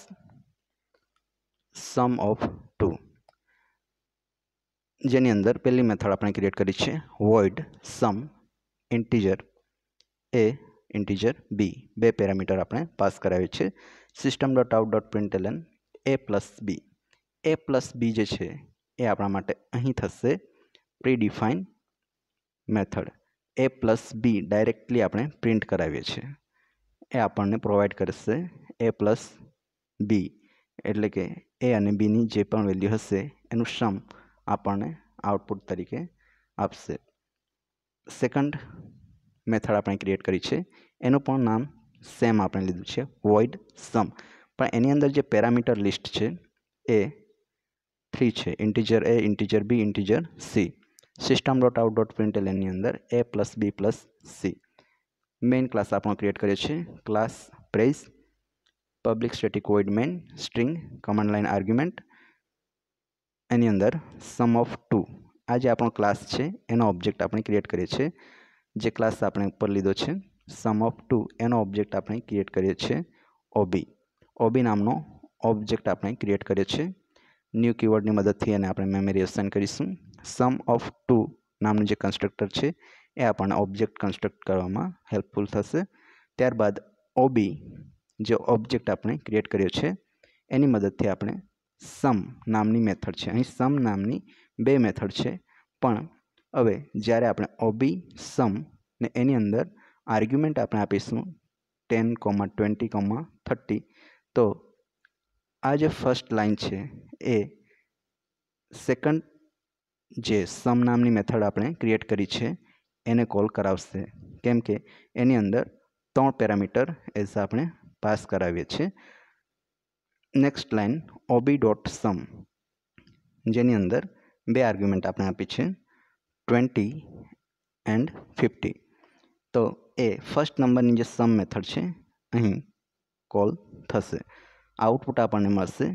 sum of two જેની અંદર પહેલી મેથડ આપણે ક્રિએટ કરી છે void sum integer a integer b બે પેરામીટર આપણે પાસ કરાવ્યું છે system dot out dot println a plus B A plus બી જે છે એ આપણા માટે અહીં થશે predefine method a plus b directly આપણે પ્રિન્ટ કરાવીએ છીએ એ આપણને પ્રોવાઈડ કરશે એ પ્લસ બી એટલે કે એ અને બીની જે પણ વેલ્યુ હશે એનું સમ આપણને આઉટપુટ તરીકે આપશે સેકન્ડ મેથડ આપણે ક્રિએટ કરી છે એનું પણ નામ સેમ આપણે લીધું છે વોઇડ સમ પણ એની અંદર જે પેરામીટર લિસ્ટ છે એ થ્રી છે integer a integer b integer c system dot out dot println એની અંદર a plus b plus c main class આપણો ક્રિએટ કર્યો છે class praise public static void main string command line argument એની અંદર સમ ઓફ ટુ આ જે આપણો ક્લાસ છે એનો ઓબ્જેક્ટ આપણે ક્રિએટ કરીએ છીએ જે ક્લાસ આપણે ઉપર લીધો છે સમ ઓફ ટુ એનો ઓબ્જેક્ટ આપણે ક્રિએટ કરીએ છીએ ઓબી ઓબી નામનો ઓબ્જેક્ટ આપણે ક્રિએટ કર્યો છે ન્યૂ કીવર્ડની મદદથી એને આપણે મેમરી એસાઇન કરીશું સમ ઓફ ટુ નામનું જે કન્સ્ટ્રક્ટર છે એ આપણને ઓબ્જેક્ટ કન્સ્ટ્રક્ટ કરવામાં હેલ્પફુલ થશે ત્યારબાદ ઓબી જે ઓબ્જેક્ટ આપણે ક્રિએટ કર્યો છે એની મદદથી આપણે સમ નામની મેથડ છે અહીં સમ નામની બે મેથડ છે પણ હવે જ્યારે આપણે ઓબી સમ ને એની અંદર આર્ગ્યુમેન્ટ આપણે આપીશું ten comma twenty comma thirty તો આ જે ફર્સ્ટ લાઇન છે એ સેકન્ડ જે સમ નામની મેથડ આપણે ક્રિએટ કરી છે એને કોલ કરાવશે કેમ કે એની અંદર ત્રણ પેરામીટર એઝ આપણે પાસ કરાવીએ છીએ next line ob dot sum જેની અંદર બે આર્ગ્યુમેન્ટ આપણે આપી છે ટ્વેન્ટી એન્ડ ફિફ્ટી તો એ ફર્સ્ટ નંબરની જે સમ મેથડ છે અહીં કોલ થશે આઉટપુટ આપણને મળશે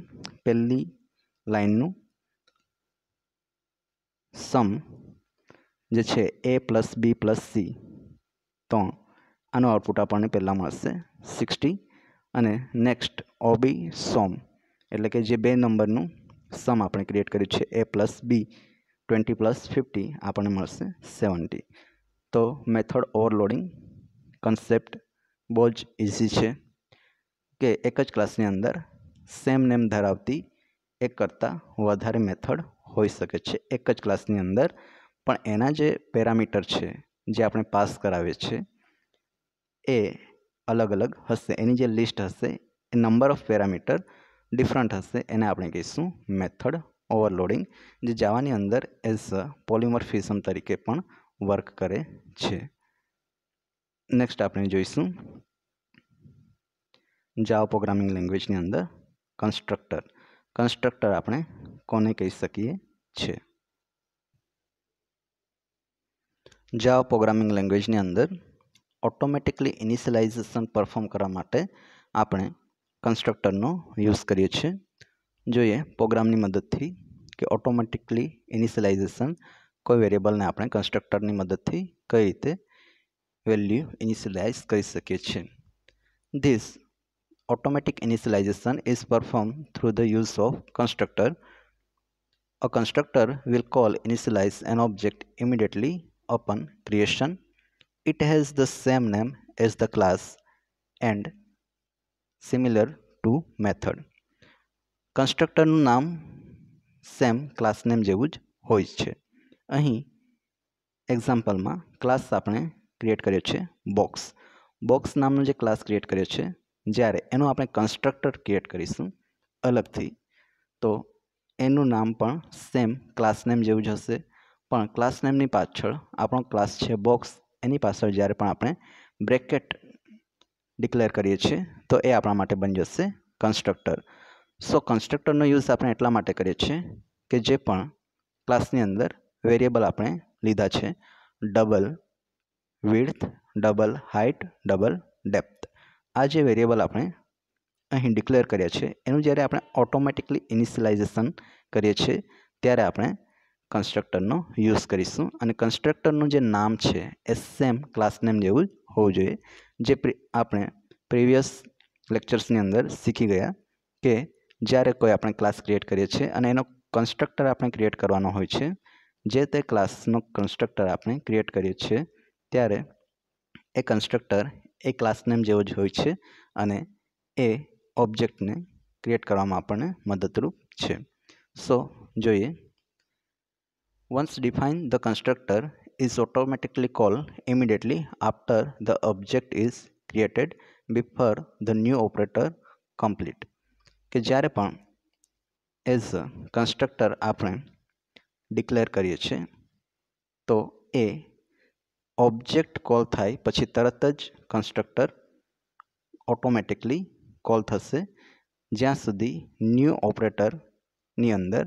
પહેલી લાઇનનું સમ જે છે a plus b plus c તો આનું આઉટપુટ આપણને પહેલાં મળશે સિક્સટી અને નેક્સ્ટ ઓબી સોમ એટલે કે જે બે નંબરનું સમ આપણે ક્રિએટ કર્યું છે a plus b twenty plus fifty આપણને મળશે સેવન્ટી તો મેથડ ઓવરલોડિંગ કન્સેપ્ટ બહુ જ ઇઝી છે કે એક જ ક્લાસની અંદર સેમ નેમ ધરાવતી એક કરતાં વધારે મેથડ હોઈ શકે છે એક જ ક્લાસની અંદર પણ એના જે પેરામીટર છે જે આપણે પાસ કરાવીએ છીએ એ अलग-अलग હશે એની જે લિસ્ટ હશે નંબર ઓફ પેરામીટર डिफरेंट હશે એને આપણે કહીશું મેથડ ઓવરલોડિંગ જે જાવા ની અંદર એઝ પોલીમોર્ફિઝમ તરીકે પણ વર્ક કરે છે નેક્સ્ટ આપણે જોઈશું જાવા પ્રોગ્રામિંગ લેંગ્વેજ ની અંદર કન્સ્ટ્રક્ટર કન્સ્ટ્રક્ટર આપણે કોને કહી સકીએ છે જાવા પ્રોગ્રામિંગ લેંગ્વેજ ની અંદર ઓટોમેટિકલી ઇનિશિયલાઇઝેશન પરફોર્મ કરવા માટે આપણે કન્સ્ટ્રક્ટરનો યુઝ કરીએ છીએ જોઈએ પ્રોગ્રામની મદદથી કે ઓટોમેટિકલી ઇનિશિયલાઇઝેશન કોઈ વેરિયેબલને આપણે કન્સ્ટ્રક્ટરની મદદથી કઈ રીતે વેલ્યુ ઇનિશિયલાઇઝ કરી શકીએ છીએ this automatic initialization is perform through the use of constructor a constructor will call initialize an object immediately upon creation it has the same name as the class and similar to method કન્સ્ટ્રક્ટરનું નામ same class name જેવું જ હોય છે અહીં એક્ઝામ્પલમાં class આપણે create કર્યો છે બોક્સ બોક્સ નામનો જે ક્લાસ ક્રિએટ કર્યો છે જ્યારે એનું આપણે કન્સ્ટ્રક્ટર ક્રિએટ કરીશું અલગથી તો એનું નામ પણ સેમ ક્લાસ નેમ જેવું જ હશે પણ ક્લાસ નેમની પાછળ આપણો ક્લાસ છે બોક્સ એની પાછળ જ્યારે પણ આપણે બ્રેકેટ ડિક્લેર કરીએ છીએ તો એ આપણા માટે બની જશે કન્સ્ટ્રક્ટર સો કન્સ્ટ્રક્ટરનો યુઝ આપણે એટલા માટે કરીએ છીએ કે જે પણ ક્લાસની અંદર વેરિયેબલ આપણે લીધા છે double width double height double depth આ જે વેરિયેબલ આપણે અહીં ડિક્લેર કર્યા છે એનું જ્યારે આપણે ઓટોમેટિકલી ઇનિશિયલાઇઝેશન કરીએ છીએ ત્યારે આપણે કન્સ્ટ્રક્ટરનો યુઝ કરીશું અને કન્સ્ટ્રક્ટરનું જે નામ છે એ સેમ ક્લાસ નેમ જેવું જ હોવું જોઈએ જે આપણે પ્રીવિયસ લેક્ચર્સની અંદર શીખી ગયા કે જ્યારે કોઈ આપણે ક્લાસ ક્રિએટ કરીએ છીએ અને એનો કન્સ્ટ્રક્ટર આપણે ક્રિએટ કરવાનો હોય છે જે તે ક્લાસનો કન્સ્ટ્રક્ટર આપણે ક્રિએટ કરીએ છીએ ત્યારે એ કન્સ્ટ્રક્ટર એ ક્લાસ નેમ જેવો જ હોય છે અને એ ઓબ્જેક્ટને ક્રિએટ કરવામાં આપણને મદદરૂપ છે સો જોઈએ Once defined, the constructor is automatically called immediately after the object is created before the new operator complete કે જ્યારે પણ એઝ કન્સ્ટ્રક્ટર આપણે ડિક્લેર કરીએ છીએ તો એ ઓબ્જેક્ટ કોલ થાય પછી તરત જ કન્સ્ટ્રક્ટર ઓટોમેટિકલી કોલ થશે જ્યાં સુધી ન્યૂ ઓપરેટરની અંદર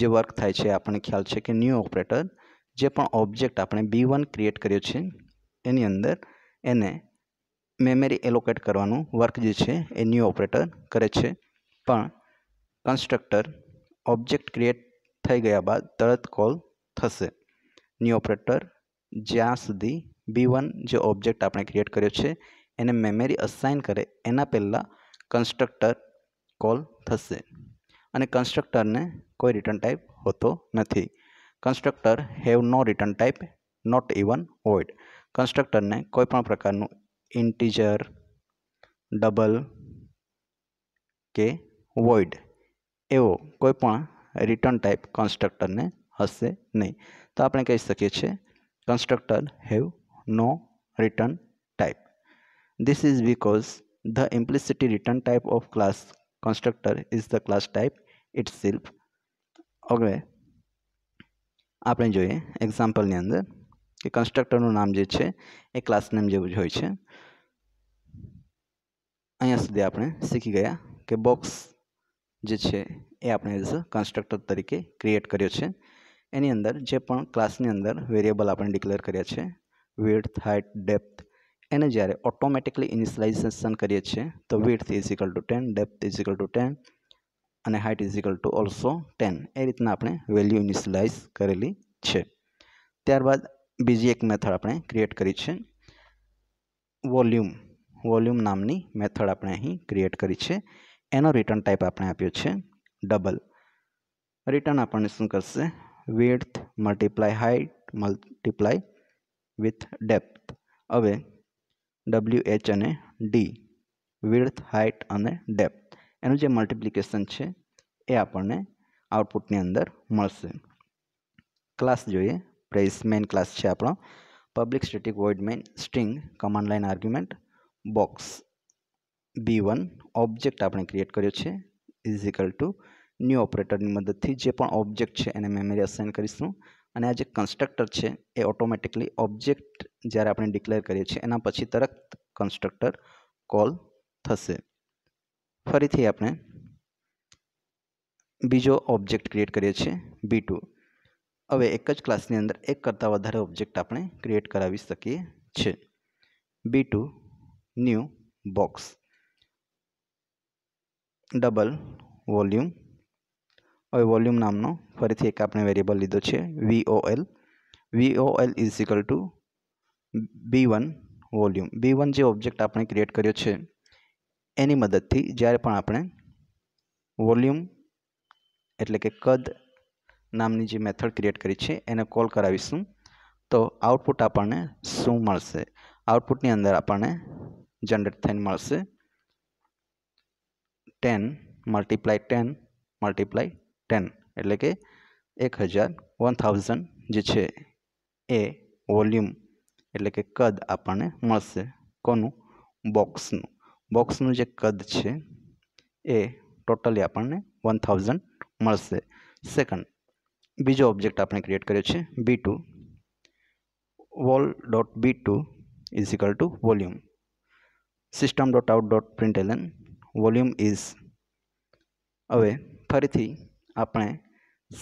જે વર્ક થાય છે આપણને ખ્યાલ છે કે ન્યૂ ઓપરેટર જે પણ ઓબ્જેક્ટ આપણે બી વન ક્રિએટ કર્યો છે એની અંદર એને મેમરી એલોકેટ કરવાનું વર્ક જે છે એ ન્યૂ ઓપરેટર કરે છે પણ કન્સ્ટ્રક્ટર ઓબ્જેક્ટ ક્રિએટ થઈ ગયા બાદ તરત કોલ થશે ન્યૂ ઓપરેટર જ્યાં સુધી બી વન જે ઓબ્જેક્ટ આપણે ક્રિએટ કર્યો છે એને મેમરી અસાઇન કરે એના પહેલાં કન્સ્ટ્રક્ટર કોલ થશે અને કન્સ્ટ્રક્ટરને કોઈ રિટર્ન ટાઈપ હોતો નથી constructor have no return type not even void કન્સ્ટ્રક્ટરને કોઈ પણ પ્રકારનું ઇન્ટીજર ડબલ કે વોઇડ એવો કોઈ પણ રિટર્ન ટાઈપ કન્સ્ટ્રક્ટરને હશે નહીં તો આપણે કહી શકીએ છીએ constructor have no return type this is because the implicit return type of class constructor is the class type itself okay આપણે જોઈએ એક્ઝામ્પલની અંદર કે કન્સ્ટ્રક્ટરનું નામ જે છે એ ક્લાસ નેમ જેવું જ હોય છે અહીંયા સુધી આપણે શીખી ગયા કે બોક્સ જે છે એ આપણે એઝ અ કન્સ્ટ્રક્ટર તરીકે ક્રિએટ કર્યો છે એની અંદર જે પણ ક્લાસની અંદર વેરિયેબલ આપણે ડિક્લેર કર્યા છે વિડથ હાઇટ ડેપ્થ એને જ્યારે ઓટોમેટિકલી ઇનિશિયલાઇઝેશન કરીએ છીએ તો width is equal to ten depth is equal equal to ten અને height is equal to also ten એ રીતના આપણે વેલ્યુ ઇનિશિયલાઇઝ કરેલી છે ત્યારબાદ બીજી એક મેથડ આપણે ક્રિએટ કરી છે વોલ્યુમ વોલ્યુમ નામની મેથડ આપણે અહીં ક્રિએટ કરી છે એનો રિટર્ન ટાઈપ આપણે આપ્યો છે ડબલ રિટર્ન આપણને શું કરશે with multiply height multiply with depth હવે ડબલ્યુ એચ અને ડી વિડથ હાઇટ અને ડેપ્થ એનું જે મલ્ટિપ્લિકેશન છે એ આપણને આઉટપુટની અંદર મળશે ક્લાસ જોઈએ પ્રેસ મેઇન ક્લાસ છે આપણો public static void main string command line argument box b one object આપણે ક્રિએટ કર્યો છે ઇઝિકલ ટુ ન્યૂ ઓપરેટરની મદદથી જે પણ ઓબ્જેક્ટ છે એને મેમરી અસાઇન કરીશું અને આ જે કન્સ્ટ્રક્ટર છે એ ઓટોમેટિકલી ઓબ્જેક્ટ જ્યારે આપણે ડિક્લેર કરીએ છીએ એના પછી તરત કન્સ્ટ્રક્ટર કોલ થશે ફરીથી આપણે બીજો ઓબ્જેક્ટ ક્રિએટ કરીએ છીએ બી ટુ હવે એક જ ક્લાસની અંદર એક કરતાં વધારે ઓબ્જેક્ટ આપણે ક્રિએટ કરાવી શકીએ છીએ b two new box double volume હવે વોલ્યુમ નામનો ફરીથી એક આપણે વેરિયેબલ લીધો છે VOL VOL is equal to b one volume b one જે ઓબ્જેક્ટ આપણે ક્રિએટ કર્યો છે એની મદદથી જ્યારે પણ આપણે વોલ્યુમ એટલે કે કદ નામની જે મેથડ ક્રિએટ કરી છે એને કોલ કરાવીશું તો આઉટપુટ આપણને શું મળશે આઉટપુટની અંદર આપણને જનરેટ થઈને મળશે ten multiply ten multiply ten એટલે કે એક હજાર વન થાઉઝન્ડ જે છે એ વોલ્યુમ એટલે કે કદ આપણને મળશે કોનું બોક્સનું બોક્સનું જે કદ છે એ ટોટલી આપણને વન થાઉઝન્ડ મળશે સેકન્ડ બીજો ઓબ્જેક્ટ આપણે ક્રિએટ કર્યો છે b two vol dot b two is equal to volume system dot out dot print ln volume is હવે ફરીથી આપણે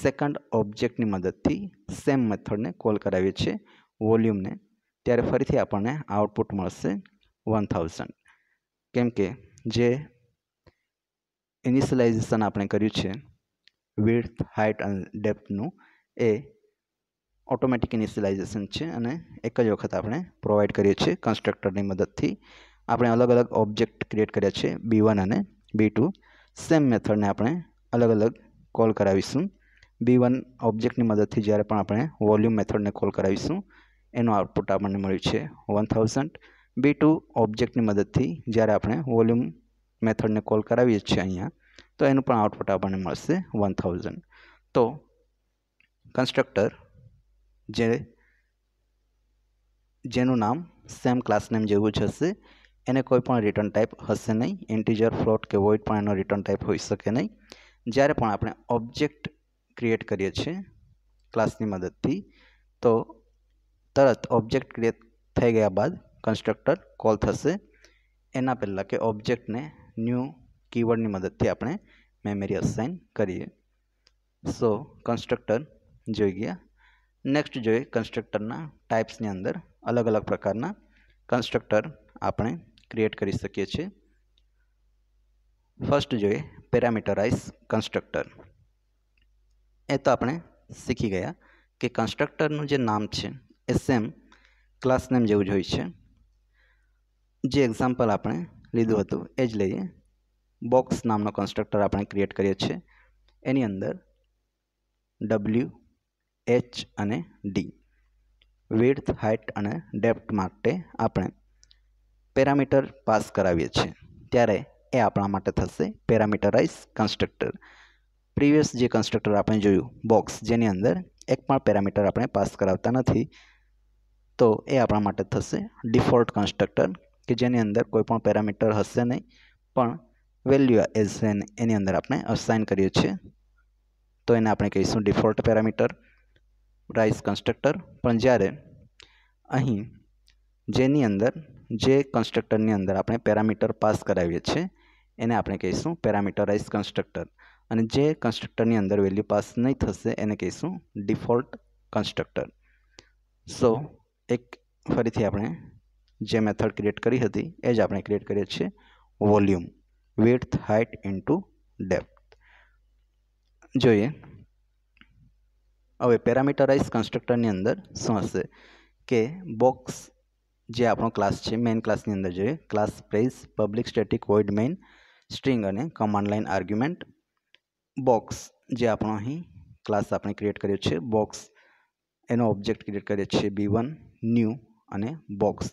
સેકન્ડ ઓબ્જેક્ટની મદદથી સેમ મેથડને કોલ કરાવીએ છીએ વોલ્યુમને ત્યારે ફરીથી આપણને આઉટપુટ મળશે વન થાઉઝન્ડ કેમ કે જે ઇનિશિયલાઇઝેશન આપણે કર્યું છે વિડથ હાઇટ અને ડેપ્થનું એ ઓટોમેટિક ઇનિશિયલાઇઝેશન છે અને એક જ વખત આપણે પ્રોવાઈડ કરીએ છીએ કન્સ્ટ્રક્ટરની મદદથી આપણે અલગ અલગ ઓબ્જેક્ટ ક્રિએટ કર્યા છે બી વન અને બી ટુ સેમ મેથડને આપણે અલગ અલગ કોલ કરાવીશું બી વન ઓબ્જેક્ટની મદદથી જ્યારે પણ આપણે વોલ્યુમ મેથડને કોલ કરાવીશું એનું આઉટપુટ આપણને મળ્યું છે વન થાઉઝન્ડ બી ટુ ઓબ્જેક્ટની મદદથી જ્યારે આપણે વોલ્યુમ મેથડને કોલ કરાવીએ છીએ અહીંયા તો એનું પણ આઉટપુટ આપણને મળશે વન થાઉઝન્ડ તો કન્સ્ટ્રક્ટર જે જેનું નામ સેમ ક્લાસ નેમ જેવું જ હશે એને કોઈ પણ રિટર્ન ટાઈપ હશે નહીં ઇન્ટીજર ફ્લોટ કે વોઇડ પણ એનો રિટર્ન ટાઈપ હોઈ શકે નહીં જ્યારે પણ આપણે ઓબ્જેક્ટ ક્રિએટ કરીએ છીએ ક્લાસની મદદથી તો તરત ઓબ્જેક્ટ ક્રિએટ થઈ ગયા બાદ कंस्ट्रक्टर कॉल થાસે એના પેલ્લા કે ઓબ્જેક્ટ ને ન્યુ કીવર્ડ ની મદદ થી આપણે મેમરી અસાઇન કરીએ સો કન્સ્ટ્રક્ટર જોઈ ગયા નેક્સ્ટ જોય કન્સ્ટ્રક્ટર ના टाइप्स ની અંદર અલગ અલગ પ્રકાર ના કન્સ્ટ્રક્ટર આપણે ક્રિએટ કરી સકીએ છે ફર્સ્ટ જોય પેરામીટરાઇઝ કન્સ્ટ્રક્ટર એ તો આપણે શીખી ગયા કે કન્સ્ટ્રક્ટર નું જે નામ છે એ सेम क्लास नेम જેવું જ હોય છે જે એક્ઝામ્પલ આપણે લીધું હતું એ જ લઈએ બોક્સ નામનો કન્સ્ટ્રક્ટર આપણે ક્રિએટ કરીએ છીએ એની અંદર ડબલ્યુ એચ અને ડી વિડથ હાઇટ અને ડેપ્થ માટે આપણે પેરામીટર પાસ કરાવીએ છીએ ત્યારે એ આપણા માટે થશે પેરામીટરાઇઝ કન્સ્ટ્રક્ટર પ્રીવિયસ જે કન્સ્ટ્રક્ટર આપણે જોયું બોક્સ જેની અંદર એક પણ પેરામીટર આપણે પાસ કરાવતા નથી તો એ આપણા માટે થશે ડિફોલ્ટ કન્સ્ટ્રક્ટર કે જેની અંદર કોઈપણ પેરામીટર હશે નહીં પણ વેલ્યુ એઝ એન એની અંદર આપણે અસાઇન કરીએ છીએ તો એને આપણે કહીશું ડિફોલ્ટ પેરામીટર રાઇસ કન્સ્ટ્રક્ટર પણ જ્યારે અહીં જેની અંદર જે કન્સ્ટ્રક્ટરની અંદર આપણે પેરામીટર પાસ કરાવીએ છીએ એને આપણે કહીશું પેરામીટરાઇઝ કન્સ્ટ્રક્ટર અને જે કન્સ્ટ્રક્ટરની અંદર વેલ્યુ પાસ નહીં થશે એને કહીશું ડિફોલ્ટ કન્સ્ટ્રક્ટર સો એક ફરીથી આપણે જે મેથડ ક્રિએટ કરી હતી એ જ આપણે ક્રિએટ કરીએ છીએ volume width height into depth જોઈએ હવે પેરામીટરાઇઝ કન્સ્ટ્રક્ટરની અંદર શું હશે કે બોક્સ જે આપણો ક્લાસ છે મેઇન ક્લાસની અંદર જોઈએ class press public static void main string અને કમાન્ડ લાઇન આર્ગ્યુમેન્ટ બોક્સ જે આપણો અહીં ક્લાસ આપણે ક્રિએટ કર્યો છે બોક્સ એનો ઓબ્જેક્ટ ક્રિએટ કર્યો છે બી વન ન્યૂ અને બોક્સ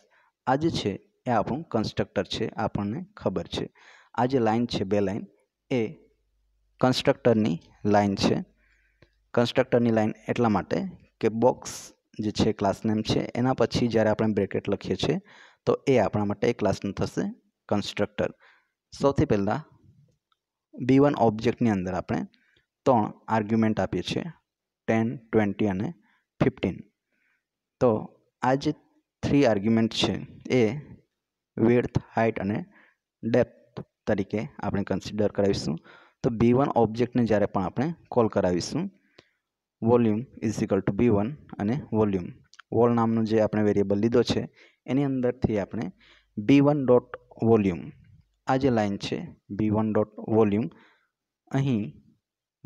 આ જે છે એ આપણું કન્સ્ટ્રક્ટર છે આપણને ખબર છે આ જે લાઇન છે બે લાઇન એ કન્સ્ટ્રક્ટરની લાઇન છે કન્સ્ટ્રક્ટરની લાઇન એટલા માટે કે બોક્સ જે છે ક્લાસ નેમ છે એના પછી જ્યારે આપણે બ્રેકેટ લખીએ છીએ તો એ આપણા માટે એ ક્લાસનું થશે કન્સ્ટ્રક્ટર સૌથી પહેલાં બી વન ઓબ્જેક્ટની અંદર આપણે ત્રણ આર્ગ્યુમેન્ટ આપીએ છીએ ટેન ટ્વેન્ટી અને ફિફ્ટીન તો આ જે થ્રી આર્ગ્યુમેન્ટ છે એ વિડથ હાઇટ અને ડેપ્થ તરીકે આપણે કન્સિડર કરાવીશું તો બી વન ઓબ્જેક્ટને જ્યારે પણ આપણે કોલ કરાવીશું volume is equal to b one અને વોલ્યુમ વોલ નામનો જે આપણે વેરિયેબલ લીધો છે એની અંદરથી આપણે બી વન ડોટ વોલ્યુમ આ જે લાઇન છે બી વન ડોટ વોલ્યુમ અહીં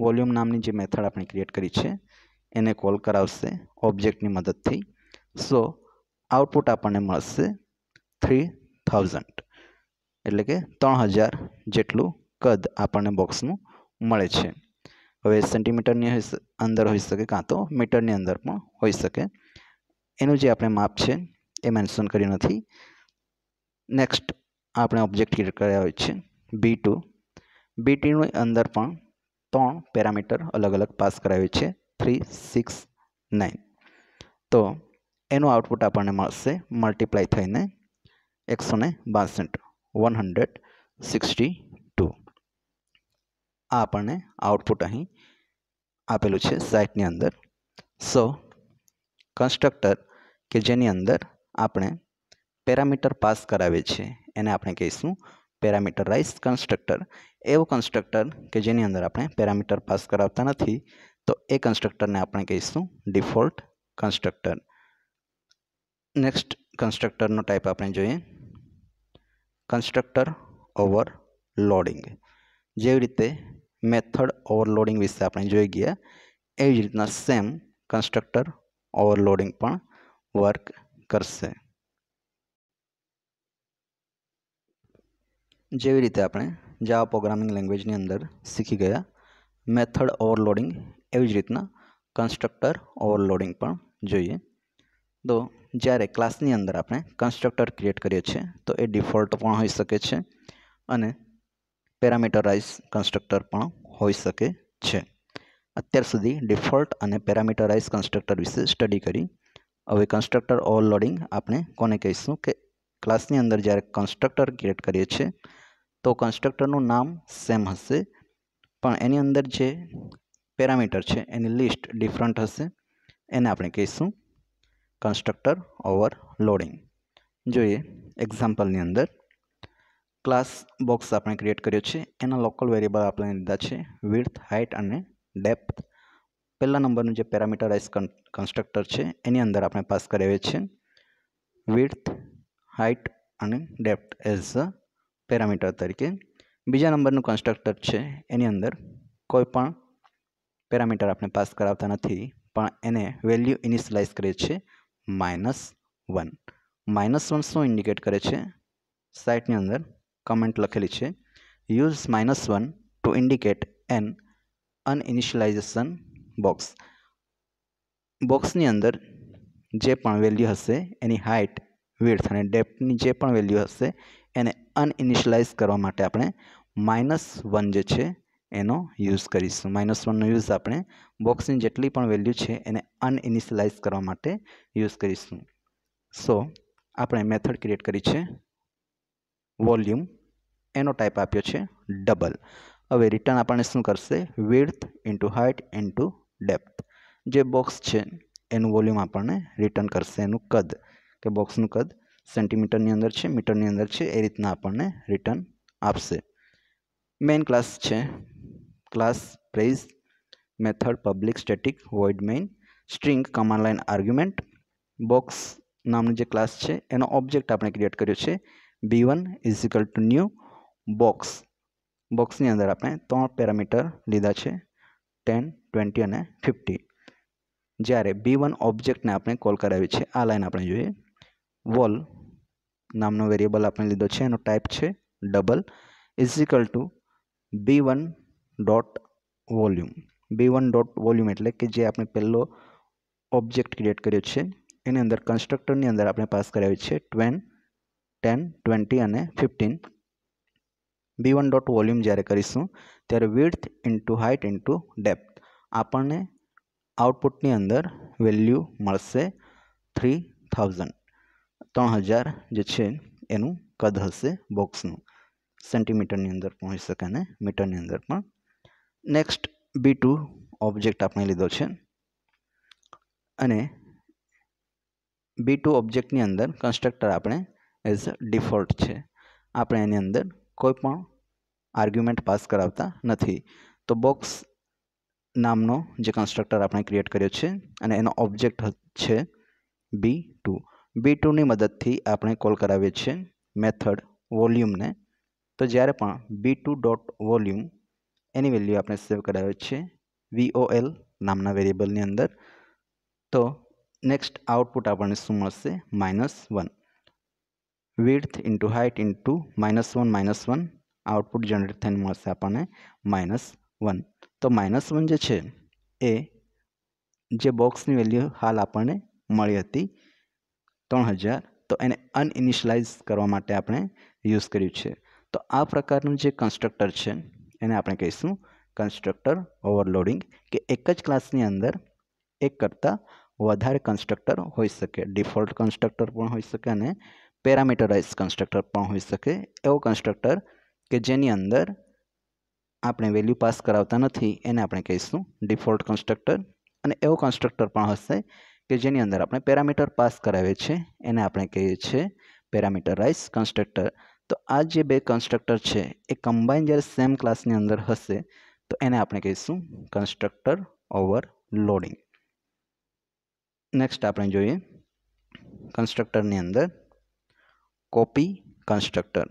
વોલ્યુમ નામની જે મેથડ આપણે ક્રિએટ કરી છે એને કોલ કરાવશે ઓબ્જેક્ટની મદદથી સો આઉટપુટ આપણને મળશે થ્રી થાઉઝન્ડ એટલે કે ત્રણ હજાર જેટલું કદ આપણને બોક્સનું મળે છે હવે સેન્ટીમીટરની અંદર હોઈ શકે કાં તો મીટરની અંદર પણ હોઈ શકે એનું જે આપણે માપ છે એ મેન્શન કર્યું નથી નેક્સ્ટ આપણે ઓબ્જેક્ટ ક્રિએટ કર્યા હોય છે બી ટુ બી ટીની અંદર પણ ત્રણ પેરામીટર અલગ અલગ પાસ કરાવ્યું છે થ્રી સિક્સ નાઇન તો એનું આઉટપુટ આપણને મળશે મલ્ટીપ્લાય થઈને એકસો ને બાસઠ વન હંડ્રેડ સિક્સટી ટુ આ આપણને આઉટપુટ અહીં આપેલું છે સાઇટની અંદર સો કન્સ્ટ્રક્ટર કે જેની અંદર આપણે પેરામીટર પાસ કરાવીએ છીએ એને આપણે કહીશું પેરામીટર રાઇસ કન્સ્ટ્રક્ટર એવું કન્સ્ટ્રક્ટર કે જેની અંદર આપણે પેરામીટર પાસ કરાવતા નથી તો એ કન્સ્ટ્રક્ટરને આપણે કહીશું ડિફોલ્ટ કન્સ્ટ્રક્ટર नेक्स्ट कंस्ट्रक्टर નો ટાઈપ આપણે જોઈએ कंस्ट्रक्टर ઓવરલોડિંગ જે રીતે મેથડ ઓવરલોડિંગ વિશે આપણે જોઈ ગયા એ જ રીતના સેમ કન્સ્ટ્રક્ટર ઓવરલોડિંગ પણ વર્ક કરસે જેવી રીતે આપણે Java પ્રોગ્રામિંગ લેંગ્વેજ ની અંદર શીખી ગયા મેથડ ઓવરલોડિંગ એ જ રીતના કન્સ્ટ્રક્ટર ઓવરલોડિંગ પણ જોઈએ તો જ્યારે ક્લાસની અંદર આપણે કન્સ્ટ્રક્ટર ક્રિએટ કરીએ છીએ તો એ ડિફોલ્ટ પણ હોઈ શકે છે અને પેરામીટરાઇઝ કન્સ્ટ્રક્ટર પણ હોઈ શકે છે અત્યાર સુધી ડિફોલ્ટ અને પેરામીટરાઇઝ કન્સ્ટ્રક્ટર વિશે સ્ટડી કરી હવે કન્સ્ટ્રક્ટર ઓવરલોડિંગ આપણે કોને કહીશું કે ક્લાસની અંદર જ્યારે કન્સ્ટ્રક્ટર ક્રિએટ કરીએ છીએ તો કન્સ્ટ્રક્ટરનું નામ સેમ હશે પણ એની અંદર જે પેરામીટર છે એની લિસ્ટ ડિફરન્ટ હશે એને આપણે કહીશું કન્સ્ટ્રક્ટર ઓવર લોડિંગ જોઈએ એક્ઝામ્પલની અંદર ક્લાસ બોક્સ આપણે ક્રિએટ કર્યો છે એના લોકલ વેરિયેબલ આપણે લીધા છે વિડથ હાઇટ અને ડેપ્થ પહેલા નંબરનું જે પેરામીટરાઇઝ કન્સ્ટ્રક્ટર છે એની અંદર આપણે પાસ કરાવીએ છીએ વિડથ હાઇટ અને ડેપ્થ એઝ અ પેરામીટર તરીકે બીજા નંબરનું કન્સ્ટ્રક્ટર છે એની અંદર કોઈ પણ પેરામીટર આપણે પાસ કરાવતા નથી પણ એને વેલ્યુ ઇનિશલાઇઝ કરીએ છીએ માઇનસ વન માઇનસ વન શું ઇન્ડિકેટ કરે છે સાઇટની અંદર કમેન્ટ લખેલી છે use minus one to indicate an uninitialization box બોક્સની અંદર જે પણ વેલ્યુ હશે એની હાઇટ વિડ્થ અને ડેપ્થની જે પણ વેલ્યુ હશે એને અનઇનિશિયલાઇઝ કરવા માટે આપણે માઇનસ વન જે છે એનો યુઝ કરીશું માઇનસ વનનો યુઝ આપણે બોક્સની જેટલી પણ વેલ્યુ છે એને અનઇનિશિયલાઇઝ કરવા માટે યુઝ કરીશું સો આપણે મેથડ ક્રિએટ કરી છે વોલ્યુમ એનો ટાઈપ આપ્યો છે ડબલ હવે રિટર્ન આપણને શું કરશે width into height into depth જે બોક્સ છે એનું વોલ્યુમ આપણને રિટર્ન કરશે એનું કદ કે બોક્સનું કદ સેન્ટીમીટરની અંદર છે મીટરની અંદર છે એ રીતના આપણને રિટર્ન આપશે મેઇન ક્લાસ છે class praise method public static void main string command line argument box નામની જે ક્લાસ છે એનો ઓબ્જેક્ટ આપણે ક્રિએટ કર્યો છે b one is to new box બોક્સની અંદર આપણે ત્રણ પેરામીટર લીધા છે ટેન ટ્વેન્ટી અને ફિફ્ટી જ્યારે બી વન ઓબ્જેક્ટને આપણે કોલ કરાવી છે આ લાઇન આપણે જોઈએ વોલ નામનો વેરિયેબલ આપણે લીધો છે એનો ટાઈપ છે double is to b one dot volume b one dot volume એટલે કે જે આપણે પહેલો ઓબ્જેક્ટ ક્રિએટ કર્યો છે એની અંદર કન્સ્ટ્રક્ટરની અંદર આપણે પાસ કરાવી છે ટ્વેન ટેન ટ્વેન્ટી અને fifteen b one dot volume જ્યારે કરીશું ત્યારે width into height into depth આપણને આઉટપુટની અંદર વેલ્યુ મળશે થ્રી થાઉઝન્ડ ત્રણ હજાર જે છે એનું કદ હશે બોક્સનું સેન્ટીમીટરની અંદર પહોંચી શકે અને મીટરની અંદર પણ નેક્સ્ટ બી ટુ ઓબ્જેક્ટ આપણે લીધો છે અને બી ટુ ઓબ્જેક્ટની અંદર કન્સ્ટ્રક્ટર આપણે એઝ અ ડિફોલ્ટ છે આપણે એની અંદર કોઈ પણ આર્ગ્યુમેન્ટ પાસ કરાવતા નથી તો બોક્સ નામનો જે કન્સ્ટ્રક્ટર આપણે ક્રિએટ કર્યો છે અને એનો ઓબ્જેક્ટ છે બી ટુ બી ટુની મદદથી આપણે કોલ કરાવીએ છીએ મેથડ વોલ્યુમને તો જ્યારે પણ બી ટુ ડોટ વોલ્યુમ એની વેલ્યુ આપણે સેવ કરાવ્યો છે વીઓએલ નામના વેરિયેબલની અંદર તો નેક્સ્ટ આઉટપુટ આપણને શું મળશે minus one width into height into minus one minus one output generate થઈને મળશે આપણને માઇનસ વન તો માઇનસ વન જે છે એ જે બોક્સની વેલ્યુ હાલ આપણને મળી હતી ત્રણ હજાર તો એને અનઇનિશિયલાઇઝ કરવા માટે આપણે યુઝ કર્યું છે તો આ પ્રકારનું જે કન્સ્ટ્રક્ટર છે એને આપણે કહીશું કન્સ્ટ્રક્ટર ઓવરલોડિંગ કે એક જ ક્લાસની અંદર એક કરતાં વધારે કન્સ્ટ્રક્ટર હોઈ શકે ડિફોલ્ટ કન્સ્ટ્રક્ટર પણ હોઈ શકે અને પેરામીટરાઇઝ કન્સ્ટ્રક્ટર પણ હોઈ શકે એવો કન્સ્ટ્રક્ટર કે જેની અંદર આપણે વેલ્યુ પાસ કરાવતા નથી એને આપણે કહીશું ડિફોલ્ટ કન્સ્ટ્રક્ટર અને એવો કન્સ્ટ્રક્ટર પણ હશે કે જેની અંદર આપણે પેરામીટર પાસ કરાવીએ છીએ એને આપણે કહીએ છીએ પેરામીટરાઇઝ કન્સ્ટ્રક્ટર તો આ જે બે કન્સ્ટ્રક્ટર છે એ કમ્બાઈન જ્યારે સેમ ક્લાસની અંદર હશે તો એને આપણે કહીશું કન્સ્ટ્રક્ટર ઓવર લોડિંગ નેક્સ્ટ આપણે જોઈએ કન્સ્ટ્રક્ટરની અંદર કોપી કન્સ્ટ્રક્ટર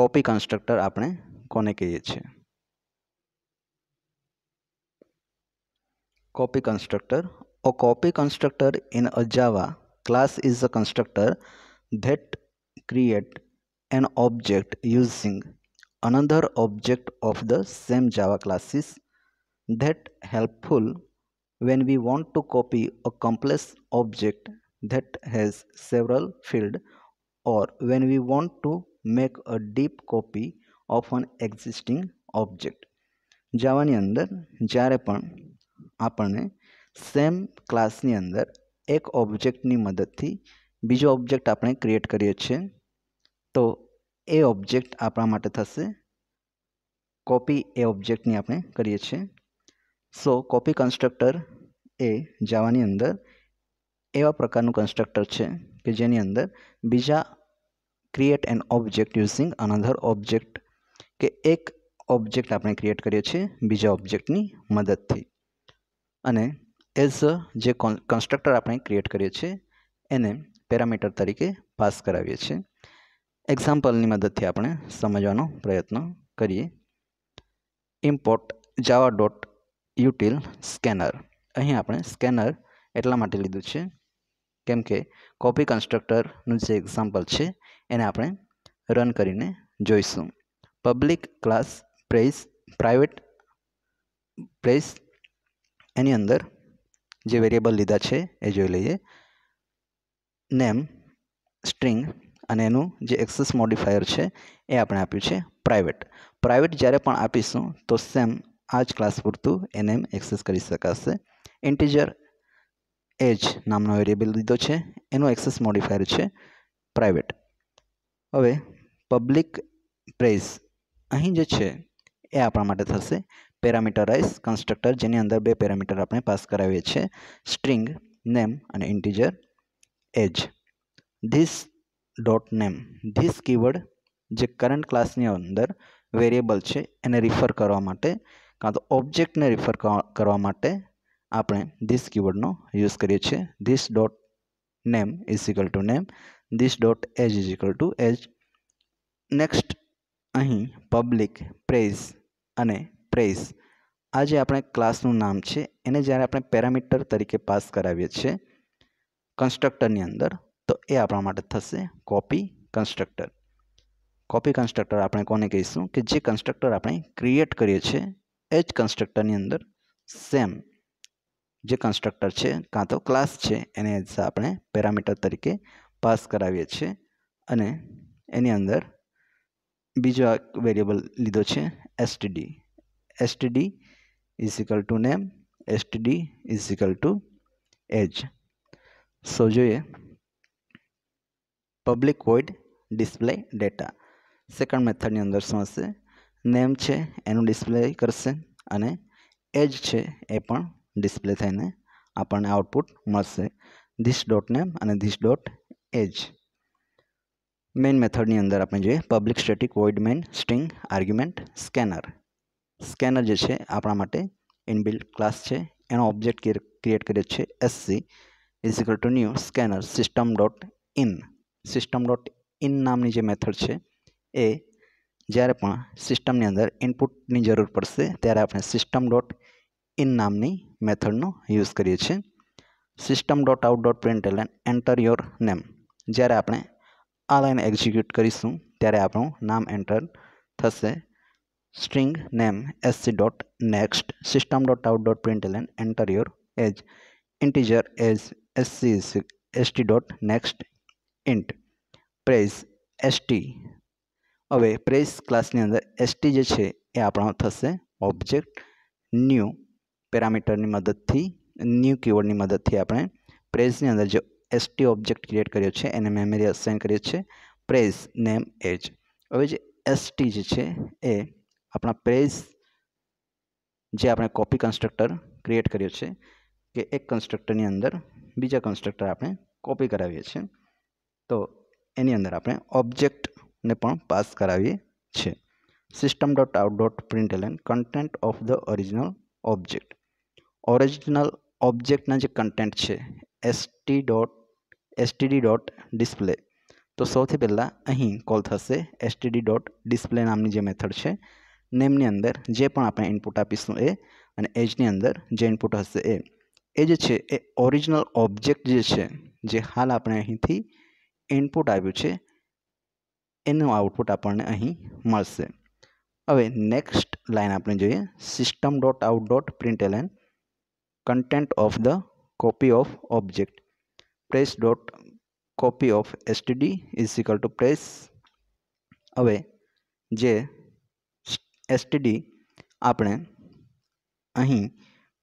કોપી કન્સ્ટ્રક્ટર આપણે કોને કહીએ છીએ copy constructor oh copy constructor in a Java class is a constructor that create an object using another object of the same Java classes that helpful when we want to copy a complex object that has several fields or when we want to make a deep copy of an existing object. Java object જાવાની અંદર same class આપણને same ek object ni ઓબ્જેક્ટની મદદથી object object આપણે create કરીએ છીએ તો એ object આપણા માટે થશે કોપી એ ઓબ્જેક્ટની આપણે કરીએ છીએ સો કોપી કન્સ્ટ્રક્ટર એ જાવાની અંદર એવા પ્રકારનું કન્સ્ટ્રક્ટર છે કે જેની અંદર બીજા create an object using another object કે એક ઓબ્જેક્ટ આપણે ક્રિએટ કરીએ છીએ બીજા ઓબ્જેક્ટની મદદથી અને એઝ જે કન્સ્ટ્રક્ટર આપણે ક્રિએટ કરીએ છીએ એને પેરામીટર તરીકે પાસ કરાવીએ છીએ એક્ઝામ્પલની મદદથી આપણે સમજવાનો પ્રયત્ન કરીએ import Java dot util scanner અહીં આપણે સ્કેનર એટલા માટે લીધું છે કેમ કે કોપી કન્સ્ટ્રક્ટરનું જે એક્ઝામ્પલ છે એને આપણે રન કરીને જોઈશું public class press private press એની અંદર જે વેરિયેબલ લીધા છે એ જોઈ લઈએ નેમ સ્ટ્રિંગ અને એનું જે એક્સેસ મોડિફાયર છે એ આપણે આપ્યું છે પ્રાઇવેટ પ્રાઇવેટ જ્યારે પણ આપીશું તો સેમ આ જ ક્લાસ પૂરતું એને એક્સેસ કરી શકાશે ઇન્ટીજર એજ નામનો વેરિયેબલ દીધો છે એનું એક્સેસ મોડિફાયર છે પ્રાઇવેટ હવે પબ્લિક પ્રેઝ અહીં જે છે એ આપણા માટે થશે પેરામીટરાઇઝ કન્સ્ટ્રક્ટર જેની અંદર બે પેરામીટર આપણે પાસ કરાવીએ છીએ સ્ટ્રિંગ નેમ અને integer age this dot name this keyword જે કરંટ ક્લાસની અંદર વેરિયેબલ છે એને રિફર કરવા માટે કાં તો ઓબ્જેક્ટને રિફર કરવા માટે આપણે ધીસ કીવર્ડનો યુઝ કરીએ છીએ this dot name is equal to name this dot age is equal to age next અહીં પબ્લિક પ્રેઝ અને પ્રેઝ આ જે આપણે ક્લાસનું નામ છે એને જ્યારે આપણે પેરામીટર તરીકે પાસ કરાવીએ છીએ કન્સ્ટ્રક્ટરની અંદર તો એ આપણા માટે થશે કોપી કન્સ્ટ્રક્ટર કોપી કન્સ્ટ્રક્ટર આપણે કોને કહીશું કે જે કન્સ્ટ્રક્ટર આપણે ક્રિએટ કરીએ છીએ એ જ કન્સ્ટ્રક્ટરની અંદર સેમ જે કન્સ્ટ્રક્ટર છે કાં તો ક્લાસ છે એને એઝ આપણે પેરામીટર તરીકે પાસ કરાવીએ છીએ અને એની અંદર બીજો એક વેરિયેબલ લીધો છે STD STD is equal to name STD is equal to age so જોઈએ public void display data second મેથડની અંદર શું હશે નેમ છે એનું ડિસ્પ્લે કરશે અને એજ છે એ પણ ડિસ્પ્લે થઈને આપણને આઉટપુટ મળશે ધીસ ડોટ નેમ અને ધીસ ડોટ એજ મેઇન મેથડની અંદર આપણે જોઈએ public static void main string argument scanner scanner જે છે આપણા માટે ઇનબિલ્ટ ક્લાસ છે એનો ઓબ્જેક્ટ ક્રિએટ કરીએ છીએ SC is equal to new scanner system dot in system dot in નામની જે મેથડ છે એ જ્યારે પણ સિસ્ટમની અંદર ઇનપુટની જરૂર પડશે ત્યારે આપણે સિસ્ટમ ડોટ ઇન નામની મેથડનો યુઝ કરીએ છીએ system dot out dot print એટલે એન્ટર યોર નેમ જ્યારે આપણે આ લાઇન એક્ઝિક્યુટ કરીશું ત્યારે આપણું નામ એન્ટર થશે string name SC dot next system dot out dot print એટલે enter your age integer age SC ST dot next int press ST હવે પ્રેસ ક્લાસની અંદર એસટી જે છે એ આપણો થશે ઓબ્જેક્ટ ન્યૂ પેરામીટરની મદદથી ન્યૂ કીવર્ડની મદદથી આપણે પ્રેઝની અંદર જે એસટી ઓબ્જેક્ટ ક્રિએટ કર્યો છે એને મેમરી અસાઇન કરીએ છીએ પ્રેઝ નેમ એજ હવે જે એસટી જે છે એ આપણા પ્રેઝ જે આપણે કોપી કન્સ્ટ્રક્ટર ક્રિએટ કર્યો છે કે એક કન્સ્ટ્રક્ટરની અંદર બીજા કન્સ્ટ્રક્ટર આપણે કોપી કરાવીએ છીએ તો એની અંદર આપણે ઓબ્જેક્ટને પણ પાસ કરાવીએ છીએ system dot out dot print println content of the original object original ઓબ્જેક્ટના જે કન્ટેન્ટ છે ST dot STD dot display તો સૌથી પહેલાં અહીં કોલ થશે એસટીડી ડોટ ડિસ્પ્લે નામની જે મેથડ છે નેમની અંદર જે પણ આપણે ઇનપુટ આપીશું એ અને એજની અંદર જે ઇનપુટ હશે એ એ જે છે એ ઓરિજિનલ ઓબ્જેક્ટ જે છે જે હાલ આપણે અહીંથી ઇનપુટ આવ્યું છે એનું આઉટપુટ આપણને અહીં મળશે હવે નેક્સ્ટ લાઇન આપણે જોઈએ system dot out dot print ln content of the copy of object press dot copy of STD is equal to press હવે જે એસટીડી આપણે અહીં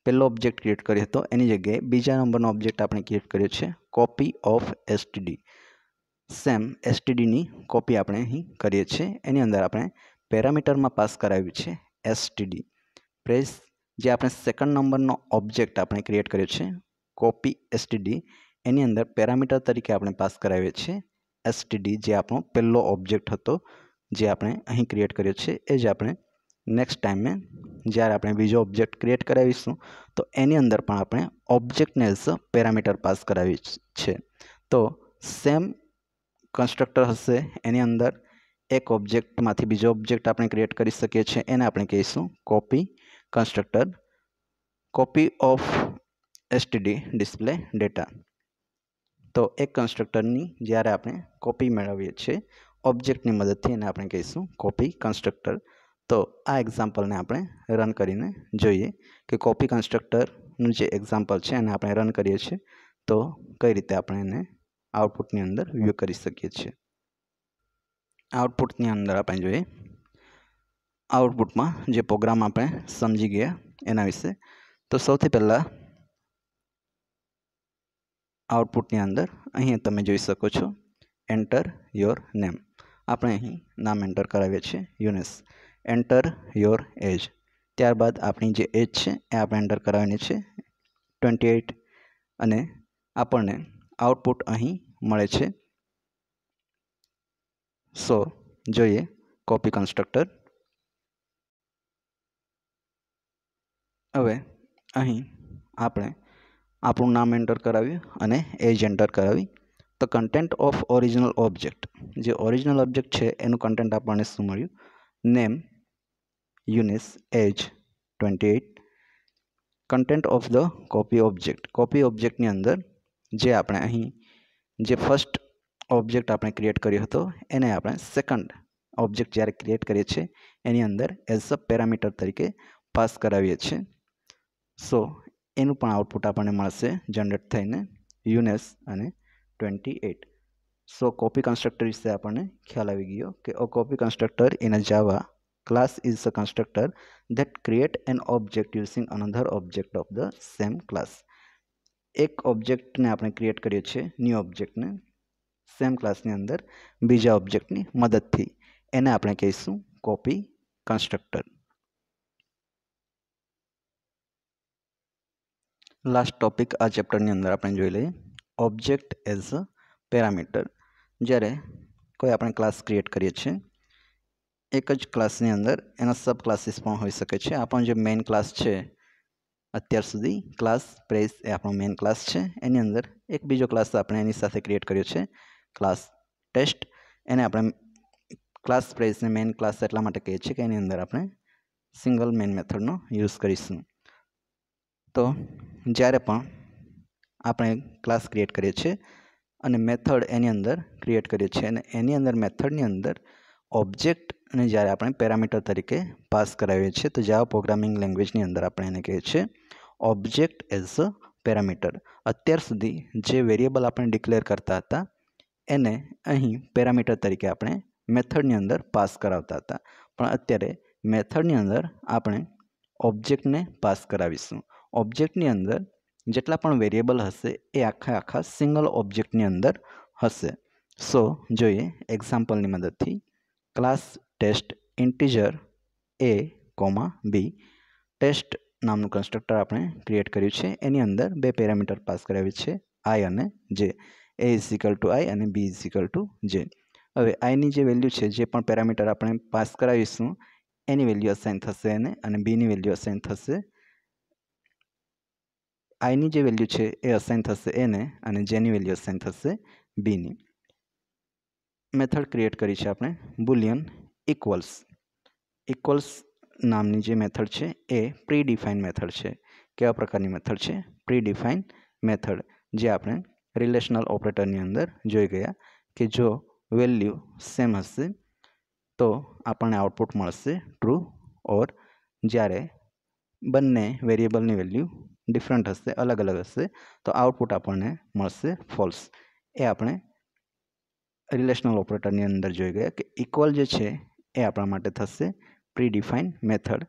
પહેલો ઓબ્જેક્ટ ક્રિએટ કર્યો હતો એની જગ્યાએ બીજા નંબરનો ઓબ્જેક્ટ આપણે ક્રિએટ કર્યો છે કોપી ઓફ એસટીડી સેમ એસટીડીની કોપી આપણે અહીં કરીએ છીએ એની અંદર આપણે પેરામીટરમાં પાસ કરાવ્યું છે એસટીડી પ્રેસ જે આપણે સેકન્ડ નંબરનો ઓબ્જેક્ટ આપણે ક્રિએટ કર્યો છે કોપી એસટીડી એની અંદર પેરામીટર તરીકે આપણે પાસ કરાવીએ છીએ એસટીડી જે આપણો પહેલો ઓબ્જેક્ટ હતો જે આપણે અહીં ક્રિએટ કર્યો છે એ જ આપણે નેક્સ્ટ ટાઈમે જ્યારે આપણે બીજો ઓબ્જેક્ટ ક્રિએટ કરાવીશું તો એની અંદર પણ આપણે ઓબ્જેક્ટને એઝ પેરામીટર પાસ કરાવી છે તો સેમ કન્સ્ટ્રક્ટર હશે એની અંદર એક ઓબ્જેક્ટમાંથી બીજો ઓબ્જેક્ટ આપણે ક્રિએટ કરી શકીએ છીએ એને આપણે કહીશું copy constructor copy of STD display data તો એક કન્સ્ટ્રક્ટરની જ્યારે આપણે કોપી મેળવીએ છીએ ઓબ્જેક્ટની મદદથી એને આપણે કહીશું કોપી કન્સ્ટ્રક્ટર તો આ એક્ઝામ્પલને આપણે રન કરીને જોઈએ કે કોપી કન્સ્ટ્રક્ટરનું જે એક્ઝામ્પલ છે એને આપણે રન કરીએ છીએ તો કઈ રીતે આપણે એને આઉટપુટની અંદર વ્યૂ કરી શકીએ છીએ આઉટપુટની અંદર આપણે જોઈએ આઉટપુટમાં જે પ્રોગ્રામ આપણે સમજી ગયા એના વિશે તો સૌથી પહેલાં આઉટપુટની અંદર અહીં તમે જોઈ શકો છો એન્ટર યોર નેમ આપણે અહીં નામ એન્ટર કરાવીએ છીએ યુનેસ એન્ટર યોર એજ ત્યારબાદ આપણી જે એજ છે એ આપણે એન્ટર કરાવવાની છે ટ્વેન્ટી એઇટ અને આપણને આઉટપુટ અહીં મળે છે સો જોઈએ કોપી કન્સ્ટ્રક્ટર હવે અહીં આપણે આપણું નામ એન્ટર કરાવ્યું અને એજ એન્ટર કરાવી તો કન્ટેન્ટ ઓફ ઓરિજિનલ ઓબ્જેક્ટ જે ઓરિજિનલ ઓબ્જેક્ટ છે એનું કન્ટેન્ટ આપણને શું મળ્યું name Eunice age twenty eight content of the copy object કોપી ઓબ્જેક્ટની અંદર જે આપણે અહીં જે ફર્સ્ટ ઓબ્જેક્ટ આપણે ક્રિએટ કર્યો હતો એને આપણે સેકન્ડ ઓબ્જેક્ટ જ્યારે ક્રિએટ કરીએ છીએ એની અંદર એઝ અ પેરામીટર તરીકે પાસ કરાવીએ છીએ સો એનું પણ આઉટપુટ આપણને મળશે જનરેટ થઈને યુનેસ અને twenty eight so copy constructor વિશે આપણને ખ્યાલ આવી ગયો કે a copy constructor in a Java class is a constructor that create an object using another object of the same class એક ઓબ્જેક્ટને આપણે ક્રિએટ કર્યો છે ન્યૂ ઓબ્જેક્ટને સેમ ક્લાસની અંદર બીજા ઓબ્જેક્ટની મદદથી એને આપણે કહીશું કોપી કન્સ્ટ્રક્ટર લાસ્ટ ટોપિક આ ચેપ્ટરની અંદર આપણે જોઈ લઈએ ઓબ્જેક્ટ એઝ અ પેરામીટર જ્યારે કોઈ આપણે ક્લાસ ક્રિએટ કરીએ છીએ એક જ ક્લાસની અંદર એના સબ ક્લાસીસ પણ હોઈ શકે છે આ પણ જે મેઇન ક્લાસ છે અત્યાર સુધી ક્લાસ પ્રેસ એ આપણો મેઇન ક્લાસ છે એની અંદર એક બીજો ક્લાસ આપણે એની સાથે ક્રિએટ કર્યો છે ક્લાસ ટેસ્ટ એને આપણે ક્લાસ પ્રેસને મેઇન ક્લાસ એટલા માટે કહીએ છીએ કે એની અંદર આપણે સિંગલ મેઇન મેથડનો યુઝ કરીશું તો જ્યારે પણ આપણે ક્લાસ ક્રિએટ કરીએ છીએ અને મેથડ એની અંદર ક્રિએટ કરીએ છીએ અને એની અંદર મેથડની અંદર ઓબ્જેક્ટ અને જ્યારે આપણે પેરામીટર તરીકે પાસ કરાવીએ છીએ તો જાવા પ્રોગ્રામિંગ લેંગ્વેજની અંદર આપણે એને કહીએ છીએ ઓબ્જેક્ટ એઝ અ પેરામીટર અત્યાર સુધી જે વેરિયેબલ આપણે ડિક્લેર કરતા હતા એને અહીં પેરામીટર તરીકે આપણે મેથડની અંદર પાસ કરાવતા હતા પણ અત્યારે મેથડની અંદર આપણે ઓબ્જેક્ટને પાસ કરાવીશું ઓબ્જેક્ટની અંદર જેટલા પણ વેરિયેબલ હશે એ આખા આખા સિંગલ ઓબ્જેક્ટની અંદર હશે સો જોઈએ એક્ઝામ્પલની મદદથી class test integer a comma b test નામનું કન્સ્ટ્રક્ટર આપણે ક્રિએટ કર્યું છે એની અંદર બે પેરામીટર પાસ કરાવી છે આઈ અને જે એ ઇઝ ટુ આઈ અને બી ઇઝ ટુ જે હવે આઈની જે વેલ્યુ છે જે પણ પેરામીટર આપણે પાસ કરાવીશું એની વેલ્યુ અસાઇન થશે એને અને બીની વેલ્યુ અસાઇન થશે આઈની જે વેલ્યુ છે એ અસાઇન થશે એને અને જેની વેલ્યુ અસાઇન થશે બીની મેથડ ક્રિએટ કરી છે આપણે બુલિયન ઇક્વલ્સ ઇક્વલ્સ નામની જે મેથડ છે એ પ્રીડિફાઇન મેથડ છે કેવા પ્રકારની મેથડ છે પ્રીડિફાઇન મેથડ જે આપણે રિલેશનલ ઓપરેટરની અંદર જોઈ ગયા કે જો વેલ્યુ સેમ હશે તો આપણને આઉટપુટ મળશે ટ્રુ ઓર જ્યારે બંને વેરિયેબલની વેલ્યુ ડિફરન્ટ હશે અલગ અલગ હશે તો આઉટપુટ આપણને મળશે ફોલ્સ એ આપણે રિલેશનલ ઓપરેટરની અંદર જોઈ ગયા કે ઇક્વલ જે છે એ આપણા માટે થશે predefine method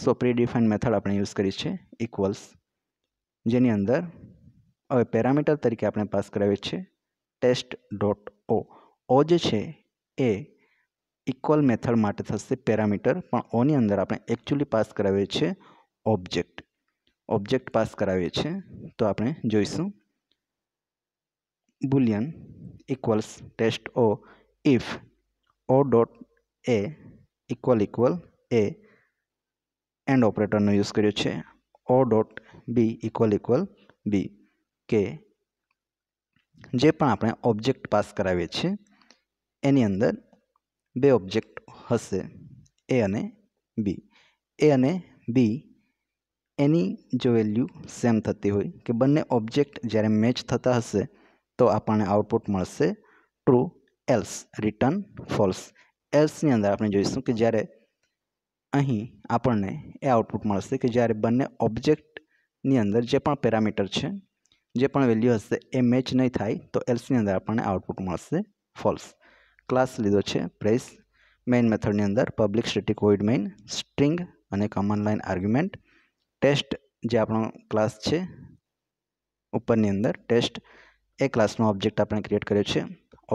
so predefine method આપણે યુઝ કરી છે ઇક્વલ્સ જેની અંદર હવે પેરામીટર તરીકે આપણે પાસ કરાવીએ છીએ ટેસ્ટ ડોટ ઓ ઓ જે છે એ ઇક્વલ મેથડ માટે થશે પેરામીટર પણ ઓની અંદર આપણે એકચ્યુઅલી પાસ કરાવીએ છીએ ઓબ્જેક્ટ ઓબ્જેક્ટ પાસ કરાવીએ છીએ તો આપણે જોઈશું boolean equals test o if o dot a equal equal a and ઓપરેટરનો યુઝ કર્યો છે o dot b equal equal b કે જે પણ આપણે ઓબ્જેક્ટ પાસ કરાવીએ છીએ એની અંદર બે ઓબ્જેક્ટ હશે એ અને બી એ અને બી એની જો વેલ્યુ સેમ થતી હોય કે બંને ઓબ્જેક્ટ જ્યારે મેચ થતા હશે તો આપણને આઉટપુટ મળશે ટ્રુ એલ્સ રિટર્ન ફોલ્સ એલ્સની અંદર આપણે જોઈશું કે જ્યારે અહીં આપણને એ આઉટપુટ મળશે કે જ્યારે બંને ઓબ્જેક્ટની અંદર જે પણ પેરામીટર છે જે પણ વેલ્યુ હશે એ મેચ નહીં થાય તો એલ્સની અંદર આપણને આઉટપુટ મળશે ફોલ્સ ક્લાસ લીધો છે પ્રેસ મેઇન મેથડની અંદર public static void main string અને કમન લાઇન આર્ગ્યુમેન્ટ ટેસ્ટ જે આપણો ક્લાસ છે ઉપરની અંદર ટેસ્ટ એ ક્લાસનો ઓબ્જેક્ટ આપણે ક્રિએટ કર્યો છે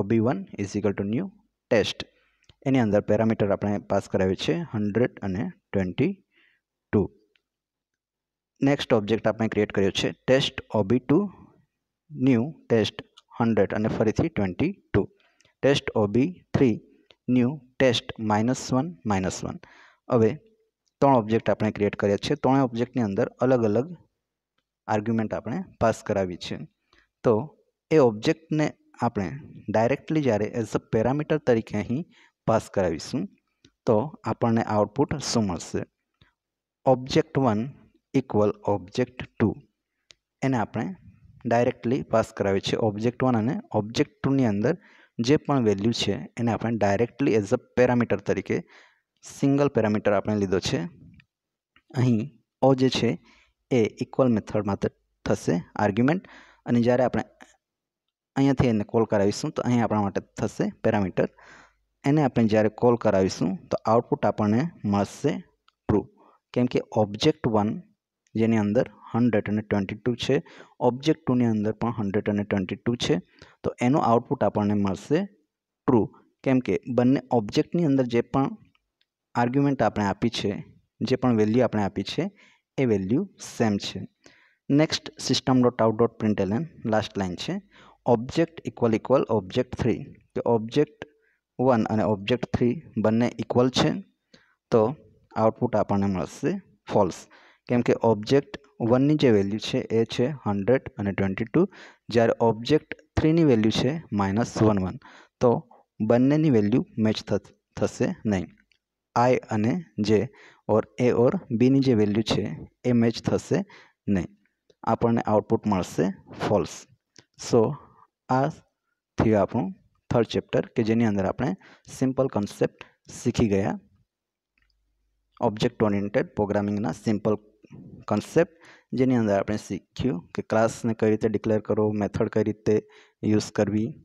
ob one is equal to new test એની અંદર પેરામીટર આપણે પાસ કરાવ્યું છે હંડ્રેડ અને ટ્વેન્ટી ટુ નેક્સ્ટ ઓબ્જેક્ટ આપણે ક્રિએટ કર્યો છે test ob two new test hundred અને ફરીથી twenty two test ob three new test minus one minus one હવે ત્રણ ઓબ્જેક્ટ આપણે ક્રિએટ કર્યા છે ત્રણે ઓબ્જેક્ટની અંદર અલગ અલગ આર્ગ્યુમેન્ટ આપણે પાસ કરાવી છે તો એ ઓબ્જેક્ટને આપણે ડાયરેક્ટલી જ્યારે એઝ અ પેરામીટર તરીકે અહીં પાસ કરાવીશું તો આપણને આઉટપુટ શું મળશે object one equal object two એને આપણે ડાયરેક્ટલી પાસ કરાવીએ છીએ ઓબ્જેક્ટ વન અને ઓબ્જેક્ટ ટુની અંદર જે પણ વેલ્યુ છે એને આપણે ડાયરેક્ટલી એઝ અ પેરામીટર તરીકે સિંગલ પેરામીટર આપણે લીધો છે અહીં ઓ જે છે એ ઇક્વલ મેથડ માટે થશે આર્ગ્યુમેન્ટ અને જ્યારે આપણે અહીંયાથી એને કોલ કરાવીશું તો અહીં આપણા માટે થશે પેરામીટર એને આપણે જ્યારે કોલ કરાવીશું તો આઉટપુટ આપણને મળશે ટ્રુ કેમ કે ઓબ્જેક્ટ વન જેની અંદર હંડ્રેડ અને ટ્વેન્ટી ટુ છે ઓબ્જેક્ટ ટુની અંદર પણ હંડ્રેડ અને ટ્વેન્ટી ટુ છે તો એનું આઉટપુટ આપણને મળશે ટ્રુ કેમ કે બંને ઓબ્જેક્ટની અંદર જે પણ આર્ગ્યુમેન્ટ આપણે આપી છે જે પણ વેલ્યુ આપણે આપી છે એ વેલ્યુ સેમ છે next system dot out dot print println last line છે object equal equal object three કે ઓબ્જેક્ટ વન અને ઓબ્જેક્ટ થ્રી બંને ઇક્વલ છે તો આઉટપુટ આપણને મળશે ફોલ્સ કેમ કે ઓબ્જેક્ટ વનની જે વેલ્યુ છે એ છે હંડ્રેડ અને ટ્વેન્ટી ટુ જ્યારે ઓબ્જેક્ટ થ્રીની વેલ્યુ છે માઇનસ વન વન તો બંનેની વેલ્યુ મેચ થશે નહીં આઈ અને જે ઓર એ ઓર બીની જે વેલ્યુ છે એ મેચ થશે નહીં આપણને આઉટપુટ મળશે ફોલ્સ સો આ થયું આપણું थर्ड चेप्टर के जेनी अंदर अपने सीम्पल कंसेप्ट सीखी गया ऑब्जेक्ट ओरिएंटेड प्रोग्रामिंग ना सीम्पल कंसेप्ट जेनी अंदर अपने सीख्य कि क्लास ने कई रीते डिक्लेर करो मेथड कई रीते यूज करवी